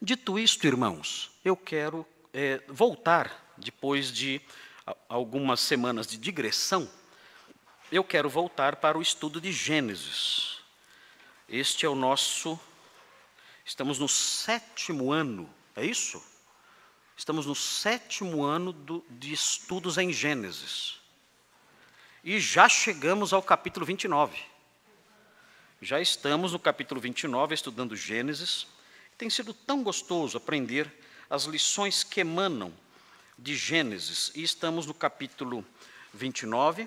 Dito isto, irmãos, eu quero é, voltar, depois de algumas semanas de digressão, eu quero voltar para o estudo de Gênesis. Este é o nosso. Estamos no sétimo ano, é isso? Estamos no sétimo ano do, de estudos em Gênesis. E já chegamos ao capítulo 29. Já estamos no capítulo 29, estudando Gênesis. Tem sido tão gostoso aprender as lições que emanam de Gênesis, e estamos no capítulo 29,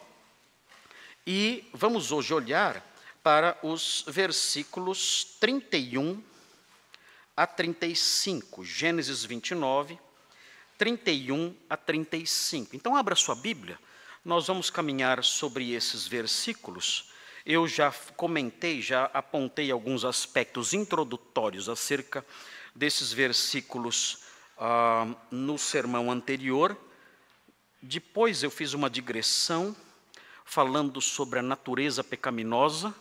e vamos hoje olhar para os versículos 31 a 35, Gênesis 29, 31 a 35. Então, abra sua Bíblia, nós vamos caminhar sobre esses versículos eu já comentei, já apontei alguns aspectos introdutórios acerca desses versículos ah, no sermão anterior. Depois eu fiz uma digressão falando sobre a natureza pecaminosa.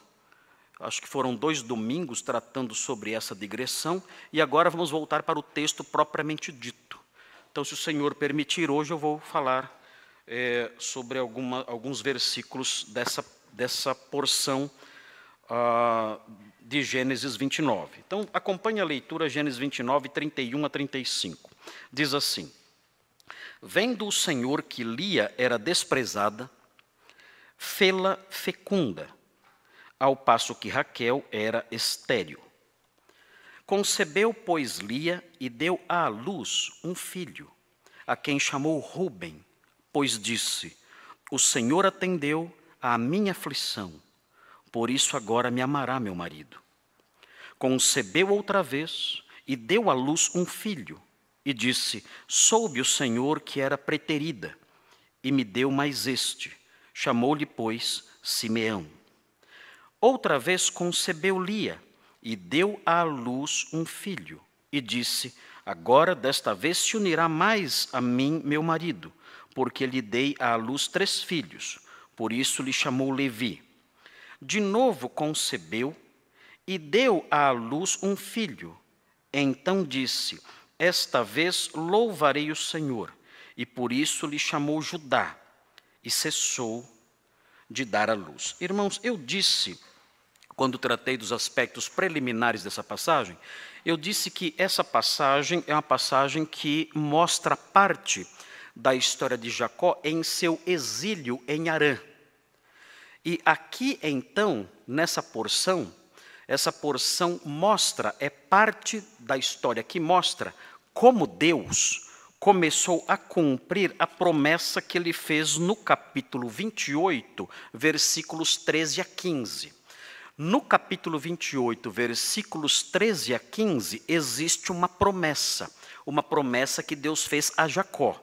Acho que foram dois domingos tratando sobre essa digressão. E agora vamos voltar para o texto propriamente dito. Então, se o Senhor permitir, hoje eu vou falar é, sobre alguma, alguns versículos dessa dessa porção ah, de Gênesis 29. Então, acompanhe a leitura Gênesis 29, 31 a 35. Diz assim: Vendo o Senhor que Lia era desprezada, fê-la fecunda, ao passo que Raquel era estéril. Concebeu, pois, Lia e deu à luz um filho, a quem chamou Ruben, pois disse: O Senhor atendeu à minha aflição, por isso agora me amará meu marido. Concebeu outra vez e deu à luz um filho, e disse: Soube o Senhor que era preterida, e me deu mais este. Chamou-lhe, pois, Simeão. Outra vez concebeu Lia e deu à luz um filho, e disse: Agora, desta vez, se unirá mais a mim meu marido, porque lhe dei à luz três filhos. Por isso lhe chamou Levi. De novo concebeu e deu à luz um filho. Então disse: Esta vez louvarei o Senhor. E por isso lhe chamou Judá. E cessou de dar à luz. Irmãos, eu disse, quando tratei dos aspectos preliminares dessa passagem, eu disse que essa passagem é uma passagem que mostra parte da história de Jacó em seu exílio em Arã. E aqui então, nessa porção, essa porção mostra, é parte da história que mostra como Deus começou a cumprir a promessa que ele fez no capítulo 28, versículos 13 a 15. No capítulo 28, versículos 13 a 15, existe uma promessa, uma promessa que Deus fez a Jacó.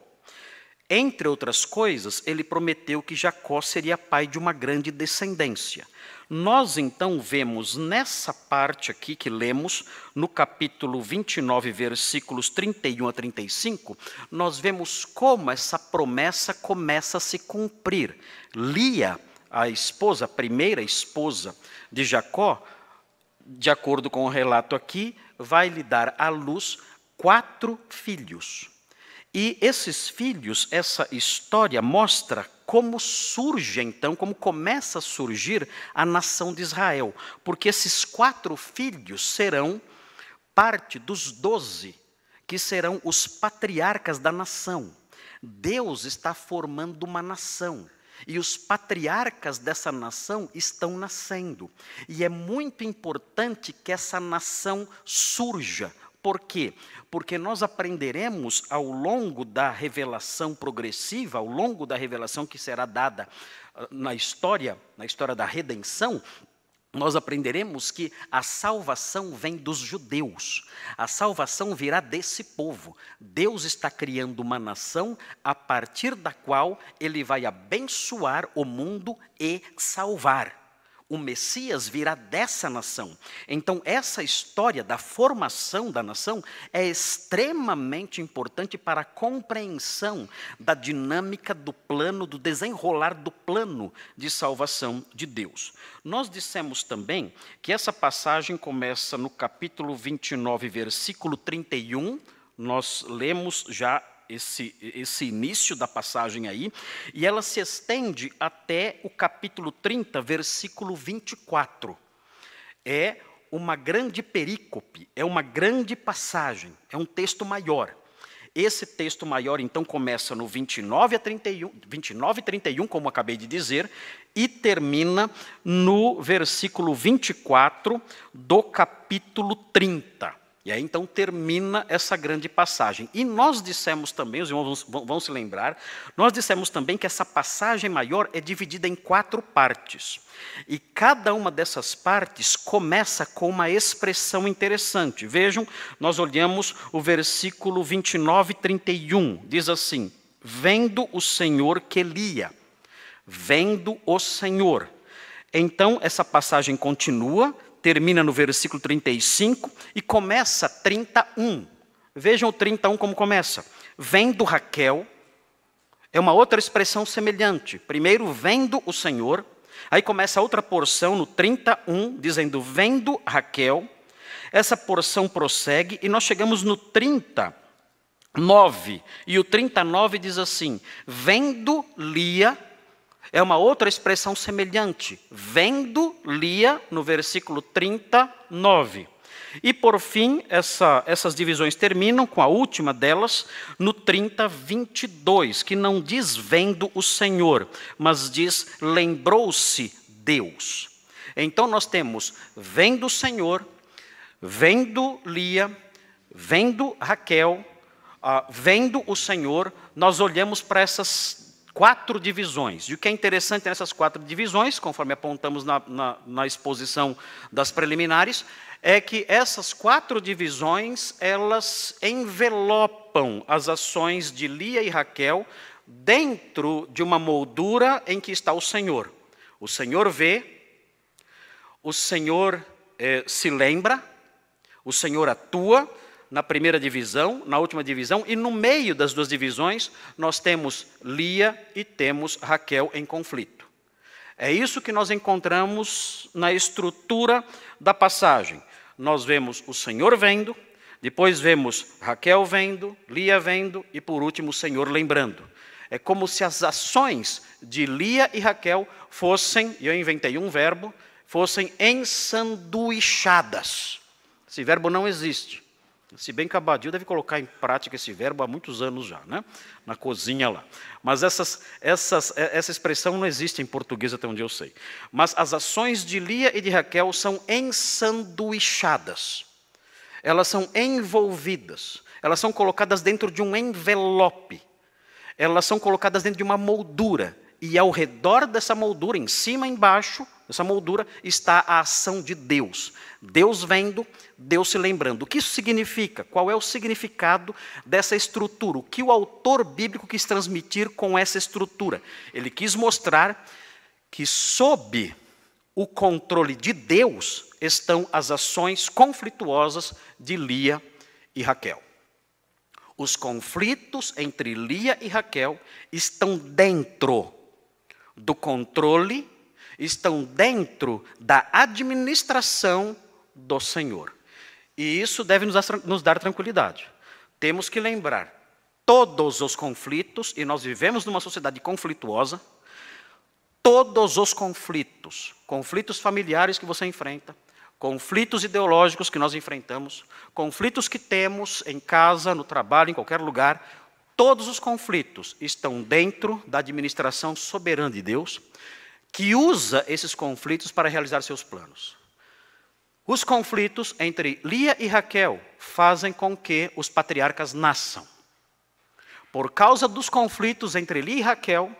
Entre outras coisas, ele prometeu que Jacó seria pai de uma grande descendência. Nós então vemos nessa parte aqui que lemos, no capítulo 29, versículos 31 a 35, nós vemos como essa promessa começa a se cumprir. Lia, a esposa, a primeira esposa de Jacó, de acordo com o relato aqui, vai lhe dar à luz quatro filhos. E esses filhos, essa história mostra como surge então, como começa a surgir a nação de Israel, porque esses quatro filhos serão parte dos doze que serão os patriarcas da nação. Deus está formando uma nação. E os patriarcas dessa nação estão nascendo. E é muito importante que essa nação surja, por quê? Porque nós aprenderemos ao longo da revelação progressiva, ao longo da revelação que será dada ah, na história, na história da redenção, nós aprenderemos que a salvação vem dos judeus, a salvação virá desse povo. Deus está criando uma nação a partir da qual ele vai abençoar o mundo e salvar o Messias virá dessa nação. Então, essa história da formação da nação é extremamente importante para a compreensão da dinâmica do plano, do desenrolar do plano de salvação de Deus. Nós dissemos também que essa passagem começa no capítulo 29, versículo 31. Nós lemos já esse, esse início da passagem aí, e ela se estende até o capítulo 30, versículo 24. É uma grande perícope, é uma grande passagem, é um texto maior. Esse texto maior, então, começa no 29 a 31, 29 e 31, como acabei de dizer, e termina no versículo 24 do capítulo 30. E aí então termina essa grande passagem. E nós dissemos também, os irmãos vão, vão, se lembrar, nós dissemos também que essa passagem maior é dividida em quatro partes. E cada uma dessas partes começa com uma expressão interessante. Vejam, nós olhamos o versículo 29 e 31. Diz assim: Vendo o Senhor que lia, vendo o Senhor. Então, essa passagem continua termina no versículo 35 e começa 31. Vejam o 31 como começa. Vendo Raquel, é uma outra expressão semelhante. Primeiro, vendo o Senhor. Aí começa outra porção no 31, dizendo: Vendo Raquel. Essa porção prossegue e nós chegamos no 39. E o 39 diz assim: Vendo Lia é uma outra expressão semelhante. Vendo Lia, no versículo 39. E por fim, essa, essas divisões terminam com a última delas, no 30, 22, que não diz vendo o Senhor, mas diz lembrou-se Deus. Então nós temos vendo o Senhor, vendo Lia, vendo Raquel, ah, vendo o Senhor, nós olhamos para essas quatro divisões. E o que é interessante nessas quatro divisões, conforme apontamos na, na, na, exposição das preliminares, é que essas quatro divisões elas envelopam as ações de Lia e Raquel dentro de uma moldura em que está o Senhor. O Senhor vê, o Senhor eh, se lembra, o Senhor atua na primeira divisão, na última divisão, e no meio das duas divisões, nós temos Lia e temos Raquel em conflito. É isso que nós encontramos na estrutura da passagem. Nós vemos o Senhor vendo, depois vemos Raquel vendo, Lia vendo e por último o Senhor lembrando. É como se as ações de Lia e Raquel fossem, e eu inventei um verbo, fossem ensanduichadas. Esse verbo não existe. Se bem que a deve colocar em prática esse verbo há muitos anos já, né? na cozinha lá. Mas essas, essas, essa expressão não existe em português até onde eu sei. Mas as ações de Lia e de Raquel são ensanduichadas. Elas são envolvidas. Elas são colocadas dentro de um envelope. Elas são colocadas dentro de uma moldura. E ao redor dessa moldura, em cima e embaixo, Nessa moldura está a ação de Deus. Deus vendo, Deus se lembrando. O que isso significa? Qual é o significado dessa estrutura? O que o autor bíblico quis transmitir com essa estrutura? Ele quis mostrar que sob o controle de Deus estão as ações conflituosas de Lia e Raquel. Os conflitos entre Lia e Raquel estão dentro do controle estão dentro da administração do Senhor. E isso deve nos dar tranquilidade. Temos que lembrar todos os conflitos, e nós vivemos numa sociedade conflituosa, todos os conflitos, conflitos familiares que você enfrenta, conflitos ideológicos que nós enfrentamos, conflitos que temos em casa, no trabalho, em qualquer lugar, todos os conflitos estão dentro da administração soberana de Deus que usa esses conflitos para realizar seus planos. Os conflitos entre Lia e Raquel fazem com que os patriarcas nasçam. Por causa dos conflitos entre Lia e Raquel,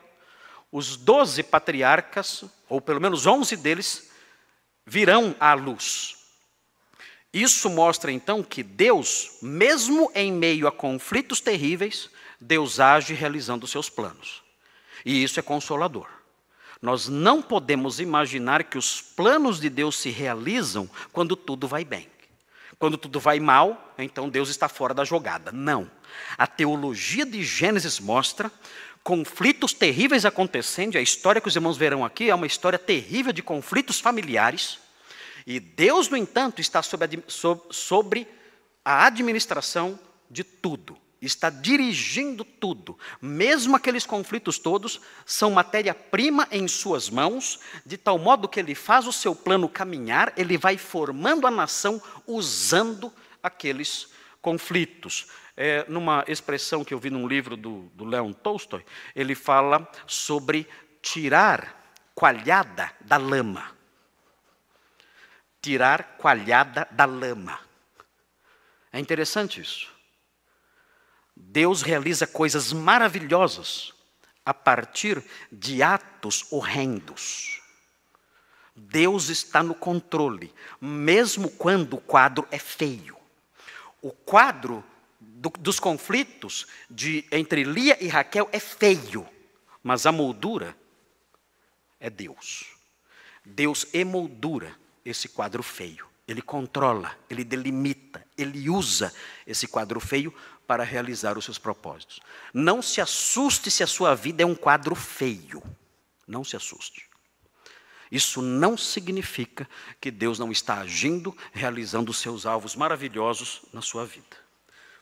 os doze patriarcas, ou pelo menos onze deles, virão à luz. Isso mostra então que Deus, mesmo em meio a conflitos terríveis, Deus age realizando seus planos. E isso é consolador. Nós não podemos imaginar que os planos de Deus se realizam quando tudo vai bem. Quando tudo vai mal, então Deus está fora da jogada. Não. A teologia de Gênesis mostra conflitos terríveis acontecendo, a história que os irmãos verão aqui é uma história terrível de conflitos familiares. E Deus, no entanto, está sobre a administração de tudo está dirigindo tudo. Mesmo aqueles conflitos todos são matéria-prima em suas mãos, de tal modo que ele faz o seu plano caminhar, ele vai formando a nação usando aqueles conflitos. É, numa expressão que eu vi num livro do, do Leon Tolstoy, ele fala sobre tirar coalhada da lama. Tirar coalhada da lama. É interessante isso. Deus realiza coisas maravilhosas a partir de atos horrendos. Deus está no controle, mesmo quando o quadro é feio. O quadro do, dos conflitos de, entre Lia e Raquel é feio, mas a moldura é Deus. Deus emoldura esse quadro feio. Ele controla, ele delimita, ele usa esse quadro feio para realizar os seus propósitos. Não se assuste se a sua vida é um quadro feio. Não se assuste. Isso não significa que Deus não está agindo, realizando os seus alvos maravilhosos na sua vida.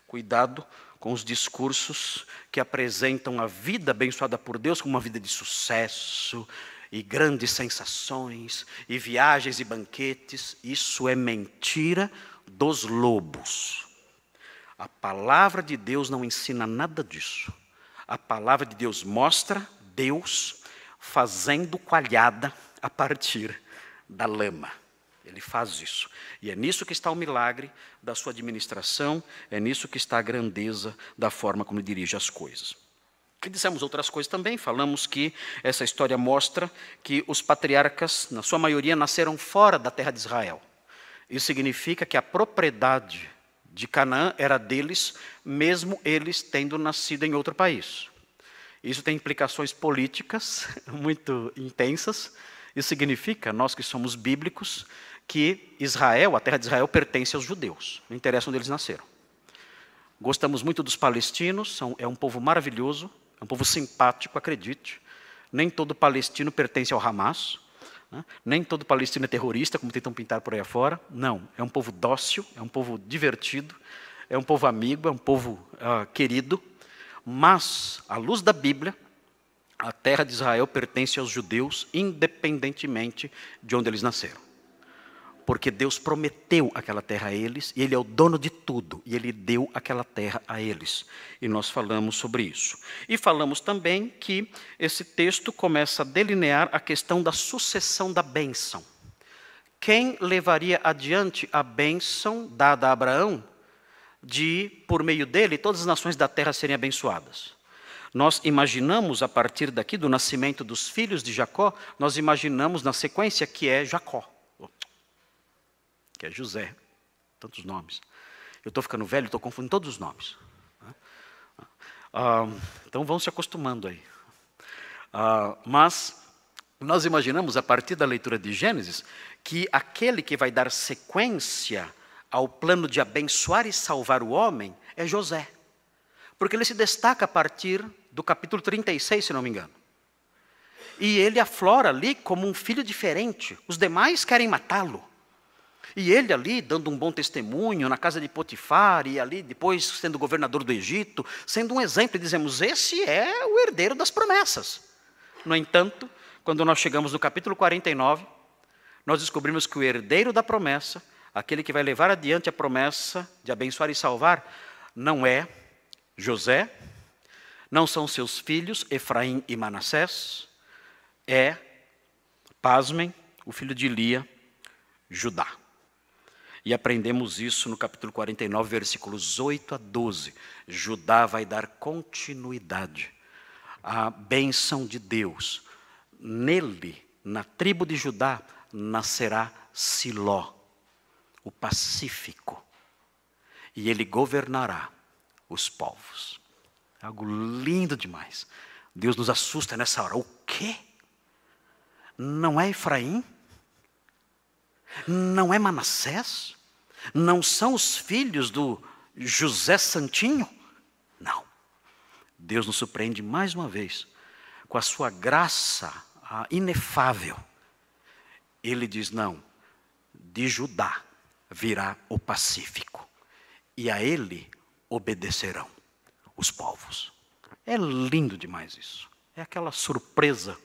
Cuidado com os discursos que apresentam a vida abençoada por Deus como uma vida de sucesso e grandes sensações e viagens e banquetes. Isso é mentira dos lobos. A palavra de Deus não ensina nada disso. A palavra de Deus mostra Deus fazendo coalhada a partir da lama. Ele faz isso. E é nisso que está o milagre da sua administração, é nisso que está a grandeza da forma como ele dirige as coisas. E dissemos outras coisas também, falamos que essa história mostra que os patriarcas, na sua maioria, nasceram fora da terra de Israel. Isso significa que a propriedade de Canaã era deles, mesmo eles tendo nascido em outro país. Isso tem implicações políticas muito intensas. Isso significa, nós que somos bíblicos, que Israel, a terra de Israel, pertence aos judeus, não interessa onde eles nasceram. Gostamos muito dos palestinos, são, é um povo maravilhoso, é um povo simpático, acredite. Nem todo palestino pertence ao Hamas, né? Nem todo palestino é terrorista, como tentam pintar por aí afora. Não, é um povo dócil, é um povo divertido, é um povo amigo, é um povo uh, querido. Mas, à luz da Bíblia, a terra de Israel pertence aos judeus, independentemente de onde eles nasceram porque Deus prometeu aquela terra a eles, e Ele é o dono de tudo, e Ele deu aquela terra a eles. E nós falamos sobre isso. E falamos também que esse texto começa a delinear a questão da sucessão da bênção. Quem levaria adiante a bênção dada a Abraão, de, por meio dele, todas as nações da terra serem abençoadas? Nós imaginamos, a partir daqui, do nascimento dos filhos de Jacó, nós imaginamos na sequência que é Jacó que é José, tantos nomes. Eu estou ficando velho, estou confundindo todos os nomes. Né? Ah, então vão se acostumando aí. Ah, mas nós imaginamos, a partir da leitura de Gênesis, que aquele que vai dar sequência ao plano de abençoar e salvar o homem é José. Porque ele se destaca a partir do capítulo 36, se não me engano. E ele aflora ali como um filho diferente. Os demais querem matá-lo. E ele ali dando um bom testemunho na casa de Potifar, e ali depois sendo governador do Egito, sendo um exemplo, dizemos: esse é o herdeiro das promessas. No entanto, quando nós chegamos no capítulo 49, nós descobrimos que o herdeiro da promessa, aquele que vai levar adiante a promessa de abençoar e salvar, não é José, não são seus filhos, Efraim e Manassés, é, pasmem, o filho de Lia, Judá. E aprendemos isso no capítulo 49, versículos 8 a 12. Judá vai dar continuidade à bênção de Deus. Nele, na tribo de Judá, nascerá Siló, o Pacífico, e ele governará os povos. É algo lindo demais. Deus nos assusta nessa hora. O quê? Não é Efraim? Não é Manassés? Não são os filhos do José Santinho? Não. Deus nos surpreende mais uma vez com a sua graça inefável. Ele diz: Não, de Judá virá o Pacífico, e a ele obedecerão os povos. É lindo demais isso. É aquela surpresa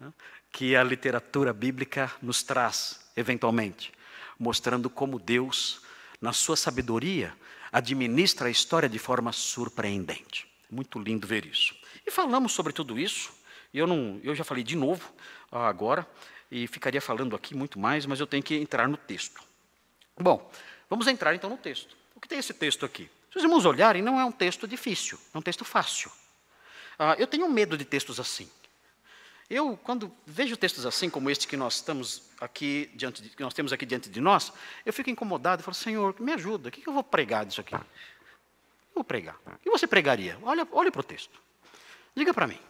né, que a literatura bíblica nos traz eventualmente, mostrando como Deus, na sua sabedoria, administra a história de forma surpreendente. Muito lindo ver isso. E falamos sobre tudo isso. Eu, não, eu já falei de novo ah, agora, e ficaria falando aqui muito mais, mas eu tenho que entrar no texto. Bom, vamos entrar então no texto. O que tem esse texto aqui? Se os irmãos olharem, não é um texto difícil, é um texto fácil. Ah, eu tenho medo de textos assim. Eu, quando vejo textos assim como este que nós estamos aqui diante de, que nós temos aqui diante de nós, eu fico incomodado e falo, Senhor, me ajuda, o que eu vou pregar disso aqui? Eu vou pregar. O que você pregaria? Olha, olha para o texto. Diga para mim.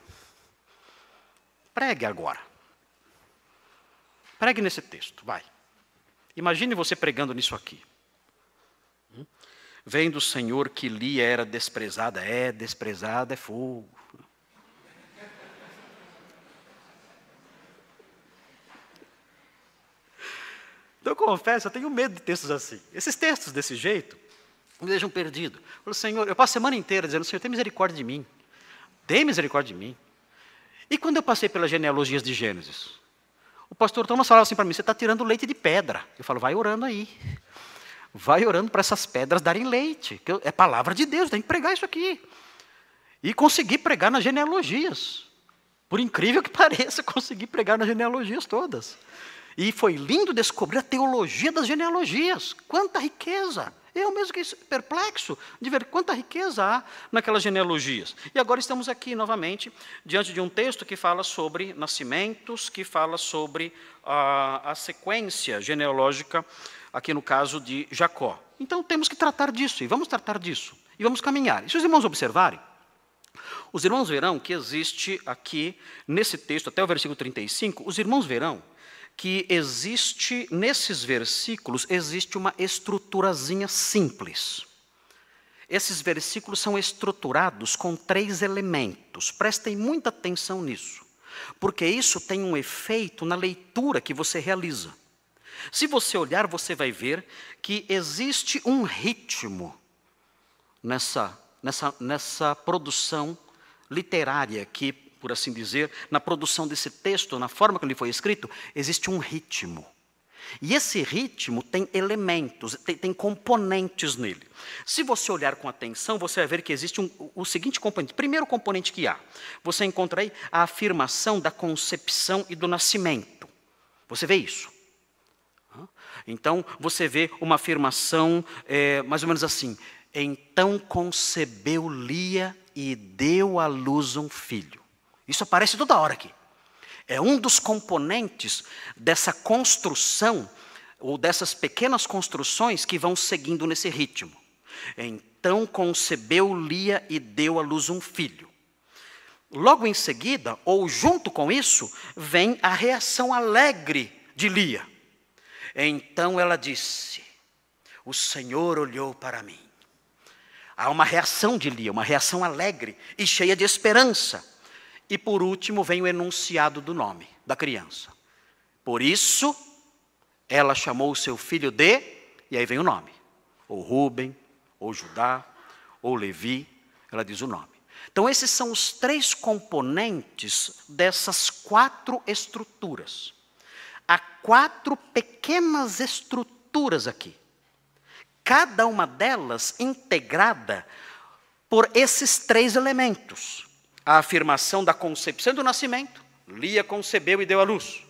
Pregue agora. Pregue nesse texto, vai. Imagine você pregando nisso aqui. Hum? Vem do Senhor que Lia era desprezada, é desprezada, é fogo. Então, eu confesso, eu tenho medo de textos assim. Esses textos desse jeito me deixam perdido. Eu Senhor, eu passo a semana inteira dizendo, Senhor, tem misericórdia de mim. Tem misericórdia de mim. E quando eu passei pelas genealogias de Gênesis, o pastor Thomas falava assim para mim: você está tirando leite de pedra. Eu falo, vai orando aí. Vai orando para essas pedras darem leite. Que é palavra de Deus, tem que pregar isso aqui. E consegui pregar nas genealogias. Por incrível que pareça, consegui pregar nas genealogias todas. E foi lindo descobrir a teologia das genealogias. Quanta riqueza! Eu mesmo fiquei perplexo de ver quanta riqueza há naquelas genealogias. E agora estamos aqui novamente, diante de um texto que fala sobre nascimentos, que fala sobre a, a sequência genealógica, aqui no caso de Jacó. Então temos que tratar disso, e vamos tratar disso, e vamos caminhar. E se os irmãos observarem, os irmãos verão que existe aqui, nesse texto, até o versículo 35, os irmãos verão que existe, nesses versículos, existe uma estruturazinha simples. Esses versículos são estruturados com três elementos. Prestem muita atenção nisso, porque isso tem um efeito na leitura que você realiza. Se você olhar, você vai ver que existe um ritmo nessa, nessa, nessa produção literária que por assim dizer, na produção desse texto, na forma como ele foi escrito, existe um ritmo. E esse ritmo tem elementos, tem, tem, componentes nele. Se você olhar com atenção, você vai ver que existe um, o seguinte componente. Primeiro componente que há, você encontra aí a afirmação da concepção e do nascimento. Você vê isso. Então, você vê uma afirmação é, mais ou menos assim: Então concebeu Lia e deu à luz um filho. Isso aparece toda hora aqui. É um dos componentes dessa construção, ou dessas pequenas construções que vão seguindo nesse ritmo. Então concebeu Lia e deu à luz um filho. Logo em seguida, ou junto com isso, vem a reação alegre de Lia. Então ela disse: O Senhor olhou para mim. Há uma reação de Lia, uma reação alegre e cheia de esperança. E por último vem o enunciado do nome da criança. Por isso, ela chamou o seu filho de, e aí vem o nome, ou Rubem, ou Judá, ou Levi, ela diz o nome. Então, esses são os três componentes dessas quatro estruturas. Há quatro pequenas estruturas aqui, cada uma delas integrada por esses três elementos a afirmação da concepção do nascimento. Lia concebeu e deu à luz.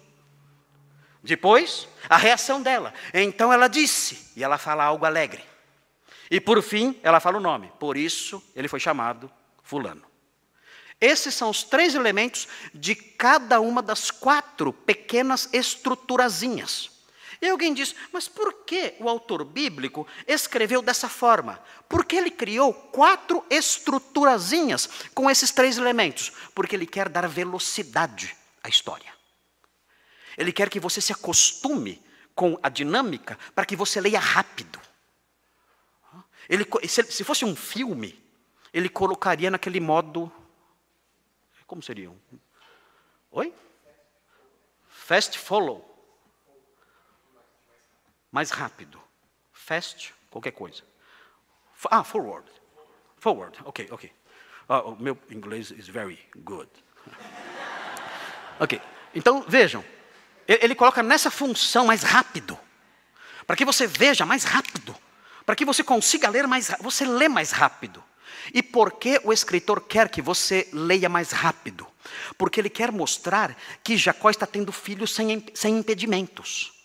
Depois, a reação dela. Então ela disse, e ela fala algo alegre. E por fim, ela fala o nome. Por isso, ele foi chamado Fulano. Esses são os três elementos de cada uma das quatro pequenas estruturazinhas e alguém diz: mas por que o autor bíblico escreveu dessa forma? Porque ele criou quatro estruturazinhas com esses três elementos? Porque ele quer dar velocidade à história. Ele quer que você se acostume com a dinâmica para que você leia rápido. Ele, se fosse um filme, ele colocaria naquele modo. Como seria? Oi? Fast follow mais rápido. Fast, qualquer coisa. Ah, forward. Forward, ok, ok. Uh, o meu inglês is very good. ok, então vejam. Ele coloca nessa função mais rápido. Para que você veja mais rápido. Para que você consiga ler mais rápido. Você lê mais rápido. E por que o escritor quer que você leia mais rápido? Porque ele quer mostrar que Jacó está tendo filhos sem, sem impedimentos.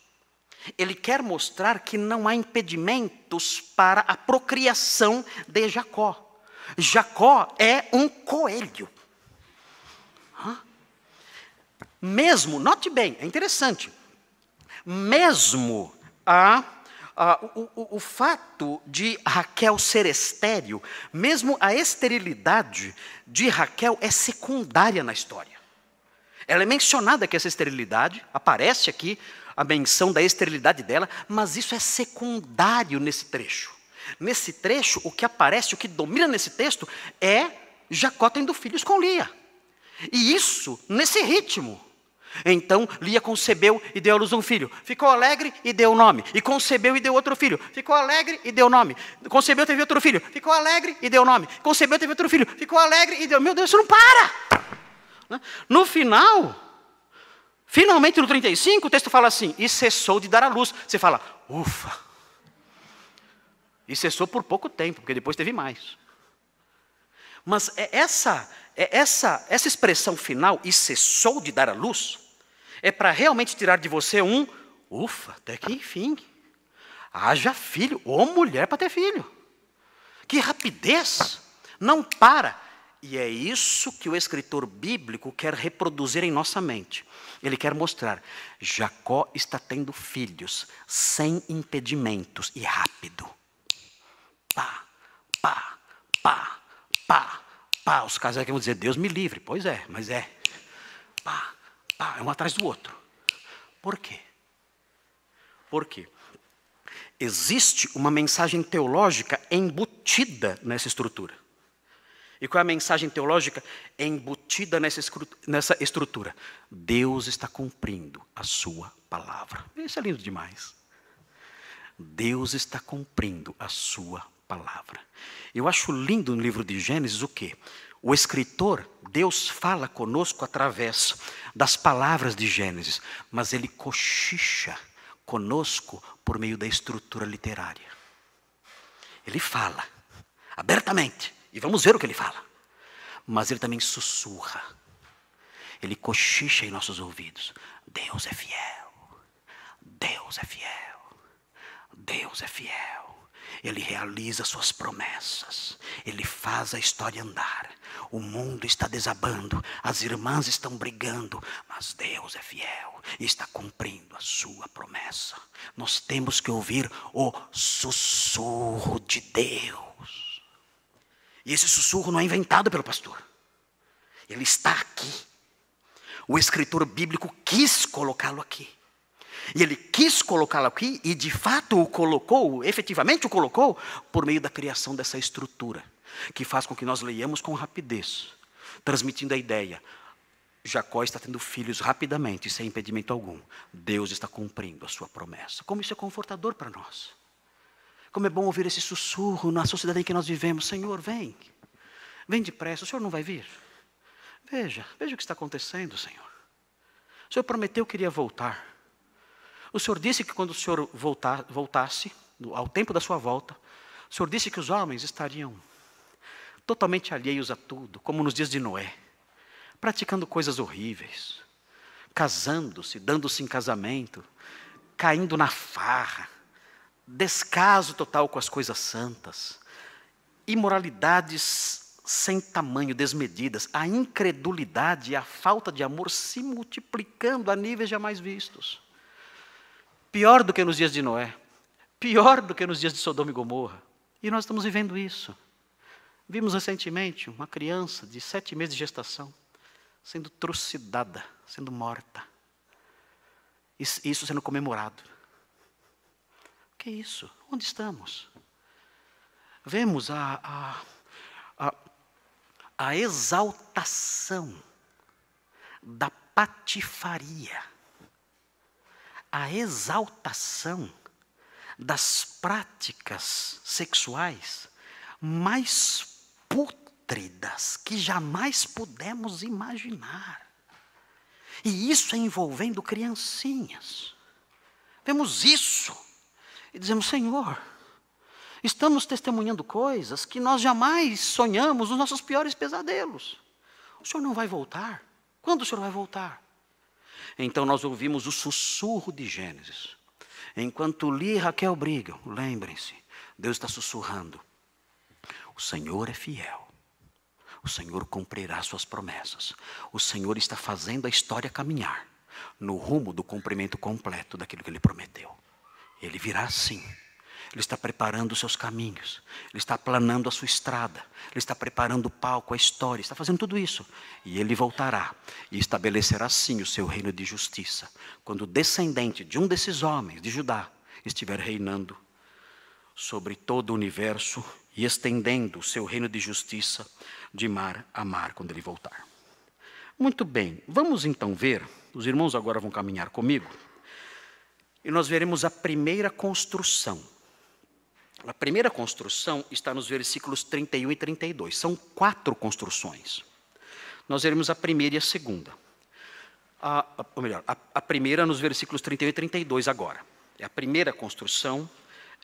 Ele quer mostrar que não há impedimentos para a procriação de Jacó. Jacó é um coelho. Mesmo, note bem, é interessante, mesmo a, a, o, o, o fato de Raquel ser estéril, mesmo a esterilidade de Raquel é secundária na história. Ela é mencionada que essa esterilidade aparece aqui a menção da esterilidade dela, mas isso é secundário nesse trecho. Nesse trecho, o que aparece, o que domina nesse texto é Jacó tendo filhos com Lia. E isso nesse ritmo. Então Lia concebeu e deu à luz um filho. Ficou alegre e deu o nome. E concebeu e deu outro filho. Ficou alegre e deu nome. Concebeu teve outro filho. Ficou alegre e deu nome. Concebeu teve outro filho. Ficou alegre e deu. Meu Deus, isso não para! Né? No final, Finalmente no 35 o texto fala assim: e cessou de dar a luz. Você fala, ufa. E cessou por pouco tempo, porque depois teve mais. Mas é essa, é essa, essa expressão final, e cessou de dar a luz, é para realmente tirar de você um, ufa, até que enfim. Haja filho, ou mulher para ter filho. Que rapidez! Não para. E é isso que o escritor bíblico quer reproduzir em nossa mente. Ele quer mostrar: Jacó está tendo filhos sem impedimentos e rápido. Pá, pá, pá, pá, pá. Os casais vão dizer: Deus me livre. Pois é, mas é. Pá, pá, é um atrás do outro. Por quê? Por quê? Existe uma mensagem teológica embutida nessa estrutura. E qual é a mensagem teológica? É embutida nessa, nessa estrutura. Deus está cumprindo a sua palavra. Isso é lindo demais. Deus está cumprindo a sua palavra. Eu acho lindo no livro de Gênesis o quê? O escritor, Deus fala conosco através das palavras de Gênesis, mas ele cochicha conosco por meio da estrutura literária. Ele fala abertamente e vamos ver o que ele fala. Mas ele também sussurra. Ele cochicha em nossos ouvidos. Deus é fiel. Deus é fiel. Deus é fiel. Ele realiza suas promessas. Ele faz a história andar. O mundo está desabando, as irmãs estão brigando, mas Deus é fiel e está cumprindo a sua promessa. Nós temos que ouvir o sussurro de Deus. E esse sussurro não é inventado pelo pastor. Ele está aqui. O escritor bíblico quis colocá-lo aqui. E ele quis colocá-lo aqui e de fato o colocou, efetivamente o colocou, por meio da criação dessa estrutura, que faz com que nós leiamos com rapidez, transmitindo a ideia. Jacó está tendo filhos rapidamente, sem impedimento algum. Deus está cumprindo a sua promessa. Como isso é confortador para nós. Como é bom ouvir esse sussurro na sociedade em que nós vivemos. Senhor, vem. Vem depressa, o Senhor não vai vir. Veja, veja o que está acontecendo, Senhor. O Senhor prometeu que iria voltar. O Senhor disse que quando o Senhor voltar, voltasse, ao tempo da sua volta, o Senhor disse que os homens estariam totalmente alheios a tudo, como nos dias de Noé, praticando coisas horríveis, casando-se, dando-se em casamento, caindo na farra, descaso total com as coisas santas, imoralidades sem tamanho, desmedidas, a incredulidade e a falta de amor se multiplicando a níveis jamais vistos. Pior do que nos dias de Noé, pior do que nos dias de Sodoma e Gomorra. E nós estamos vivendo isso. Vimos recentemente uma criança de sete meses de gestação sendo trucidada, sendo morta. Isso sendo comemorado que é isso? Onde estamos? Vemos a, a, a, a exaltação da patifaria, a exaltação das práticas sexuais mais pútridas que jamais pudemos imaginar. E isso envolvendo criancinhas. Vemos isso e dizemos: Senhor, estamos testemunhando coisas que nós jamais sonhamos nos nossos piores pesadelos. O Senhor não vai voltar? Quando o Senhor vai voltar? Então nós ouvimos o sussurro de Gênesis. Enquanto Li e Raquel brigam, lembrem-se, Deus está sussurrando: O Senhor é fiel. O Senhor cumprirá suas promessas. O Senhor está fazendo a história caminhar no rumo do cumprimento completo daquilo que ele prometeu. Ele virá sim. Ele está preparando os seus caminhos, ele está planando a sua estrada, ele está preparando o palco, a história, está fazendo tudo isso. E ele voltará e estabelecerá sim o seu reino de justiça, quando o descendente de um desses homens, de Judá, estiver reinando sobre todo o universo e estendendo o seu reino de justiça de mar a mar, quando ele voltar. Muito bem, vamos então ver, os irmãos agora vão caminhar comigo e nós veremos a primeira construção. A primeira construção está nos versículos 31 e 32. São quatro construções. Nós veremos a primeira e a segunda. A, ou melhor, a, a primeira nos versículos 31 e 32 agora. É a primeira construção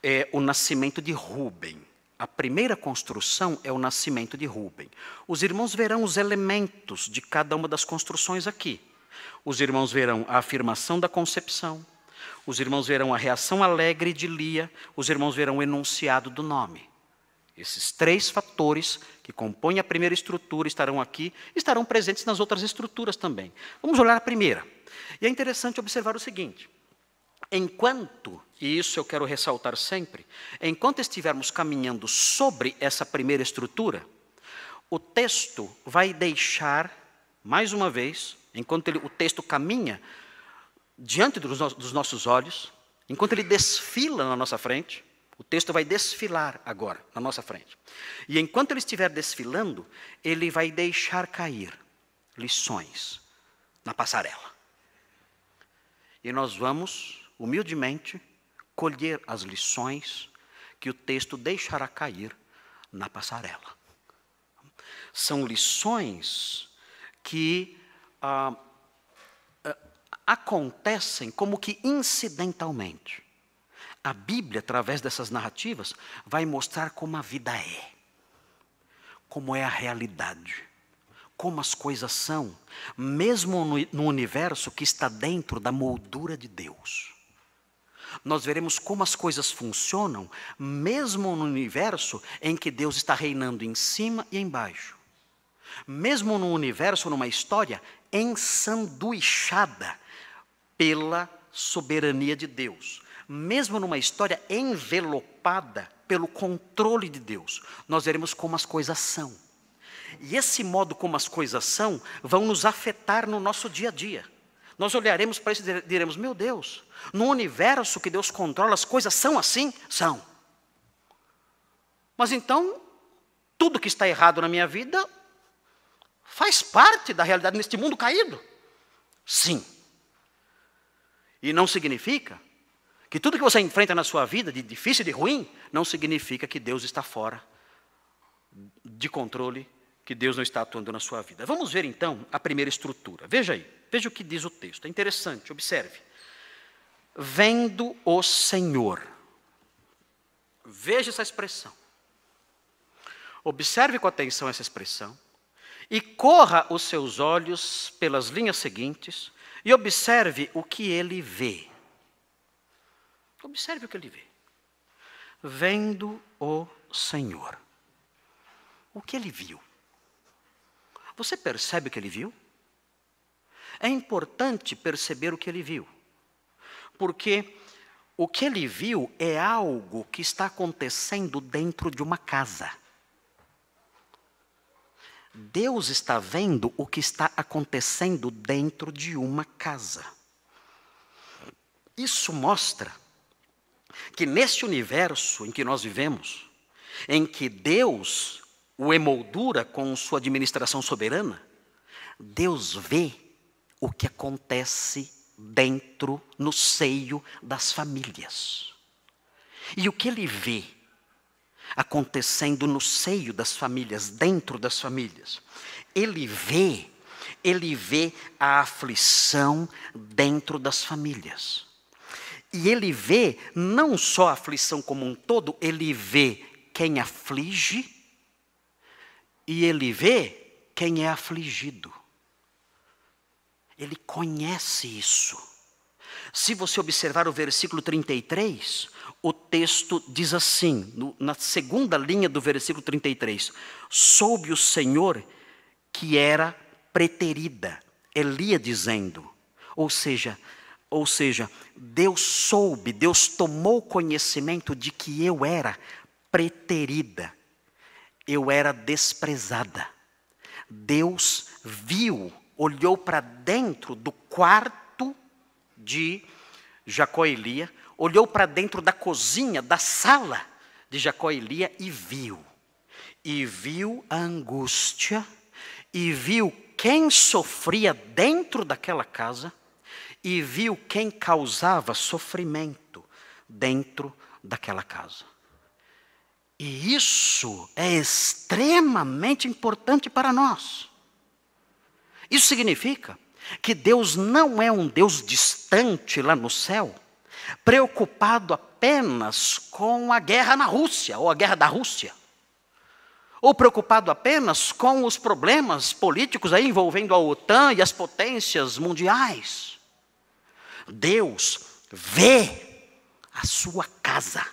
é o nascimento de Rubem. A primeira construção é o nascimento de Rubem. Os irmãos verão os elementos de cada uma das construções aqui. Os irmãos verão a afirmação da concepção, os irmãos verão a reação alegre de Lia, os irmãos verão o enunciado do nome. Esses três fatores que compõem a primeira estrutura estarão aqui, estarão presentes nas outras estruturas também. Vamos olhar a primeira. E é interessante observar o seguinte: enquanto, e isso eu quero ressaltar sempre, enquanto estivermos caminhando sobre essa primeira estrutura, o texto vai deixar, mais uma vez, enquanto ele, o texto caminha, diante dos, no dos nossos olhos, enquanto ele desfila na nossa frente, o texto vai desfilar agora, na nossa frente. E enquanto ele estiver desfilando, ele vai deixar cair lições na passarela. E nós vamos, humildemente, colher as lições que o texto deixará cair na passarela. São lições que ah, acontecem como que incidentalmente. A Bíblia, através dessas narrativas, vai mostrar como a vida é, como é a realidade, como as coisas são, mesmo no universo que está dentro da moldura de Deus. Nós veremos como as coisas funcionam, mesmo no universo em que Deus está reinando em cima e embaixo. Mesmo num universo, numa história ensanduichada pela soberania de Deus. Mesmo numa história envelopada pelo controle de Deus, nós veremos como as coisas são. E esse modo como as coisas são vão nos afetar no nosso dia a dia. Nós olharemos para isso e diremos: meu Deus, no universo que Deus controla, as coisas são assim? São. Mas então, tudo que está errado na minha vida faz parte da realidade neste mundo caído. Sim. E não significa que tudo que você enfrenta na sua vida, de difícil e de ruim, não significa que Deus está fora de controle, que Deus não está atuando na sua vida. Vamos ver então a primeira estrutura. Veja aí, veja o que diz o texto. É interessante, observe. Vendo o Senhor. Veja essa expressão. Observe com atenção essa expressão. E corra os seus olhos pelas linhas seguintes e observe o que ele vê. Observe o que ele vê. Vendo o Senhor. O que ele viu? Você percebe o que ele viu? É importante perceber o que ele viu, porque o que ele viu é algo que está acontecendo dentro de uma casa. Deus está vendo o que está acontecendo dentro de uma casa. Isso mostra que neste universo em que nós vivemos, em que Deus o emoldura com sua administração soberana, Deus vê o que acontece dentro, no seio das famílias. E o que ele vê acontecendo no seio das famílias, dentro das famílias. Ele vê, ele vê a aflição dentro das famílias. E ele vê não só a aflição como um todo, ele vê quem aflige e ele vê quem é afligido. Ele conhece isso. Se você observar o versículo 33, o texto diz assim, no, na segunda linha do versículo 33, soube o Senhor que era preterida, Elia dizendo, ou seja, ou seja, Deus soube, Deus tomou conhecimento de que eu era preterida, eu era desprezada. Deus viu, olhou para dentro do quarto de Jacó e Elia, olhou para dentro da cozinha, da sala de Jacó e Lia e viu. E viu a angústia, e viu quem sofria dentro daquela casa, e viu quem causava sofrimento dentro daquela casa. E isso é extremamente importante para nós. Isso significa que Deus não é um Deus distante lá no céu preocupado apenas com a guerra na Rússia, ou a guerra da Rússia, ou preocupado apenas com os problemas políticos aí envolvendo a OTAN e as potências mundiais. Deus vê a sua casa.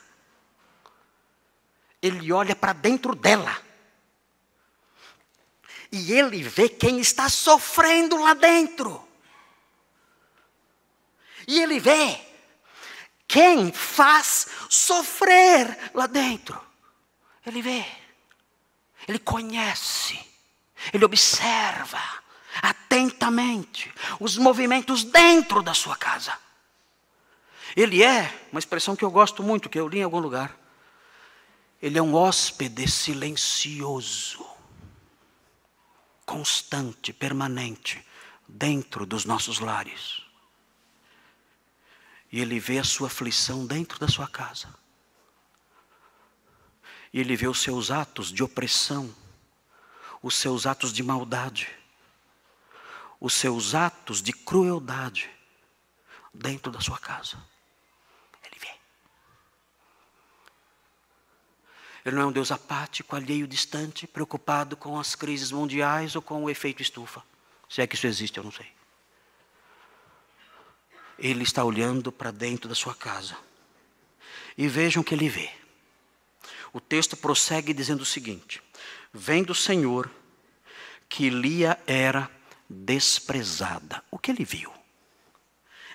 Ele olha para dentro dela. E ele vê quem está sofrendo lá dentro. E ele vê quem faz sofrer lá dentro. Ele vê, ele conhece, ele observa atentamente os movimentos dentro da sua casa. Ele é, uma expressão que eu gosto muito, que eu li em algum lugar. Ele é um hóspede silencioso, constante, permanente, dentro dos nossos lares. E ele vê a sua aflição dentro da sua casa. E ele vê os seus atos de opressão, os seus atos de maldade, os seus atos de crueldade dentro da sua casa. Ele vê. Ele não é um Deus apático, alheio, distante, preocupado com as crises mundiais ou com o efeito estufa. Se é que isso existe, eu não sei. Ele está olhando para dentro da sua casa. E vejam o que ele vê. O texto prossegue dizendo o seguinte: Vendo o Senhor que Lia era desprezada. O que ele viu?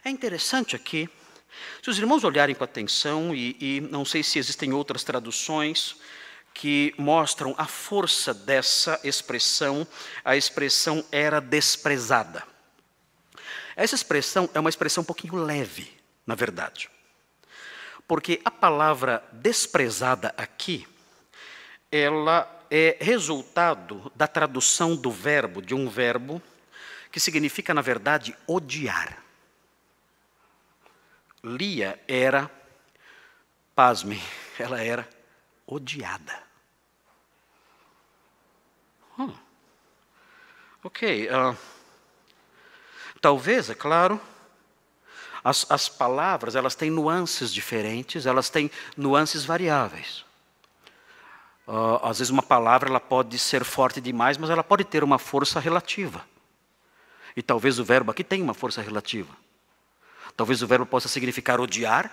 É interessante aqui, se os irmãos olharem com atenção, e, e não sei se existem outras traduções, que mostram a força dessa expressão, a expressão era desprezada. Essa expressão é uma expressão um pouquinho leve, na verdade. Porque a palavra desprezada aqui, ela é resultado da tradução do verbo, de um verbo que significa, na verdade, odiar. Lia era, pasme, ela era odiada. Hum. Ok. Uh, Talvez, é claro, as, as palavras elas têm nuances diferentes, elas têm nuances variáveis. Uh, às vezes uma palavra ela pode ser forte demais, mas ela pode ter uma força relativa. E talvez o verbo aqui tenha uma força relativa. Talvez o verbo possa significar odiar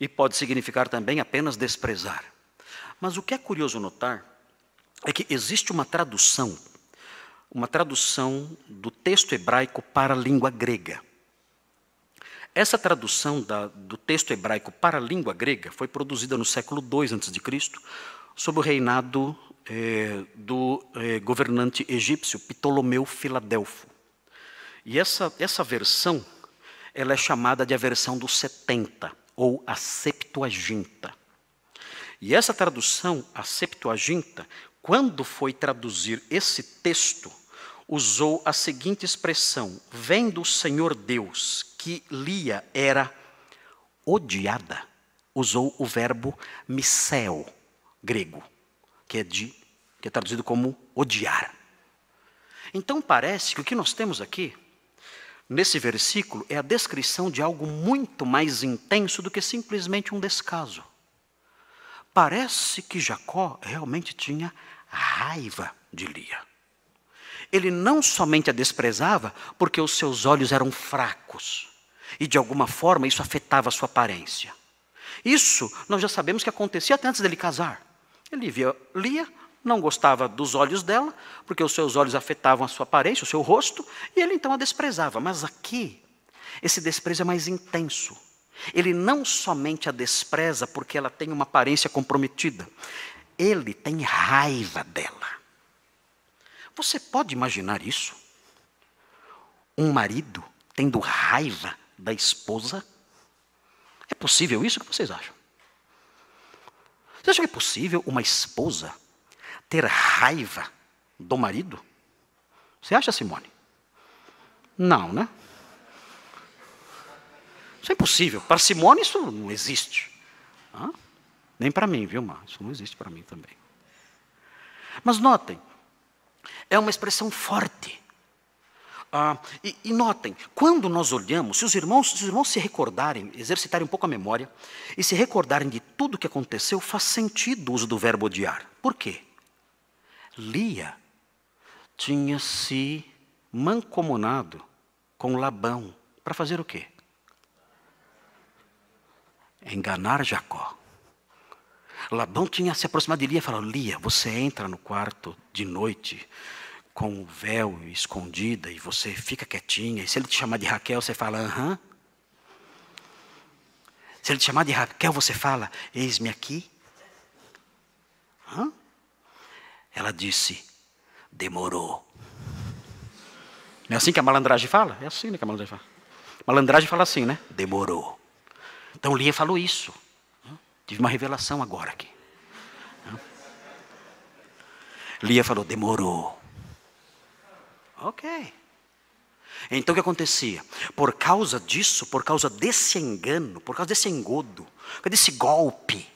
e pode significar também apenas desprezar. Mas o que é curioso notar é que existe uma tradução uma tradução do texto hebraico para a língua grega. Essa tradução da, do texto hebraico para a língua grega foi produzida no século II a.C., sob o reinado eh, do eh, governante egípcio Ptolomeu Filadelfo. E essa, essa versão ela é chamada de a versão dos 70, ou a Septuaginta. E essa tradução, a Septuaginta, quando foi traduzir esse texto usou a seguinte expressão: Vem do Senhor Deus que Lia era odiada. Usou o verbo missel, grego, que é, de, que é traduzido como odiar. Então parece que o que nós temos aqui, nesse versículo, é a descrição de algo muito mais intenso do que simplesmente um descaso. Parece que Jacó realmente tinha raiva de Lia ele não somente a desprezava, porque os seus olhos eram fracos. E de alguma forma isso afetava a sua aparência. Isso nós já sabemos que acontecia até antes dele casar. Ele via Lia, não gostava dos olhos dela, porque os seus olhos afetavam a sua aparência, o seu rosto, e ele então a desprezava. Mas aqui, esse desprezo é mais intenso. Ele não somente a despreza porque ela tem uma aparência comprometida, ele tem raiva dela. Você pode imaginar isso? Um marido tendo raiva da esposa? É possível isso? O que vocês acham? Vocês acham que é possível uma esposa ter raiva do marido? Você acha, Simone? Não, né? Isso é impossível. Para Simone, isso não existe. Hã? Nem para mim, viu, Mar? Isso não existe para mim também. Mas notem, é uma expressão forte. Ah, e, e, notem, quando nós olhamos, se os, irmãos, se os irmãos se recordarem, exercitarem um pouco a memória, e se recordarem de tudo o que aconteceu, faz sentido o uso do verbo odiar. Por quê? Lia tinha se mancomunado com Labão para fazer o quê? Enganar Jacó. Labão tinha se aproximado de Lia e falou: Lia, você entra no quarto de noite com o véu escondida e você fica quietinha. E se ele te chamar de Raquel, você fala: aham. Se ele te chamar de Raquel, você fala: eis-me aqui. Hã? Ela disse: demorou. Não é assim que a malandragem fala? É assim que a malandragem fala. Malandragem fala assim, né? Demorou. Então Lia falou isso. Tive uma revelação agora aqui. Lia falou: demorou. Ok. Então o que acontecia? Por causa disso, por causa desse engano, por causa desse engodo, por causa desse golpe,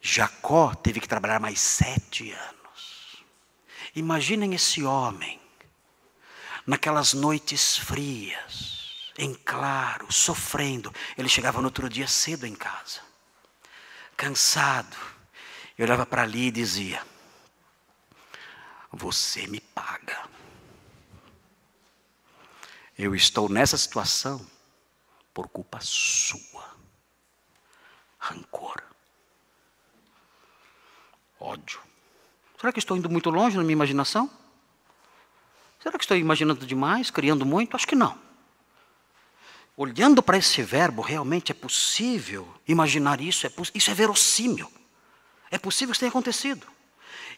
Jacó teve que trabalhar mais sete anos. Imaginem esse homem, naquelas noites frias, em claro, sofrendo. Ele chegava no outro dia cedo em casa cansado. Eu olhava para ali e dizia: Você me paga. Eu estou nessa situação por culpa sua. Rancor. Ódio. Será que estou indo muito longe na minha imaginação? Será que estou imaginando demais, criando muito? Acho que não. Olhando para esse verbo, realmente é possível imaginar isso, é, isso é verossímil. É possível que isso tenha acontecido.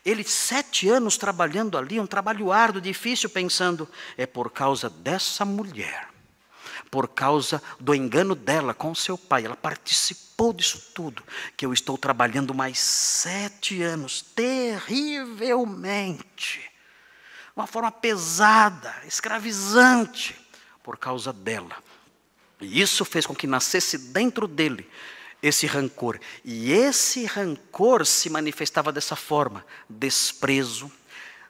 Ele, sete anos trabalhando ali, um trabalho árduo, difícil, pensando, é por causa dessa mulher, por causa do engano dela com seu pai, ela participou disso tudo, que eu estou trabalhando mais sete anos, terrivelmente, uma forma pesada, escravizante, por causa dela. E isso fez com que nascesse dentro dele esse rancor. E esse rancor se manifestava dessa forma: desprezo.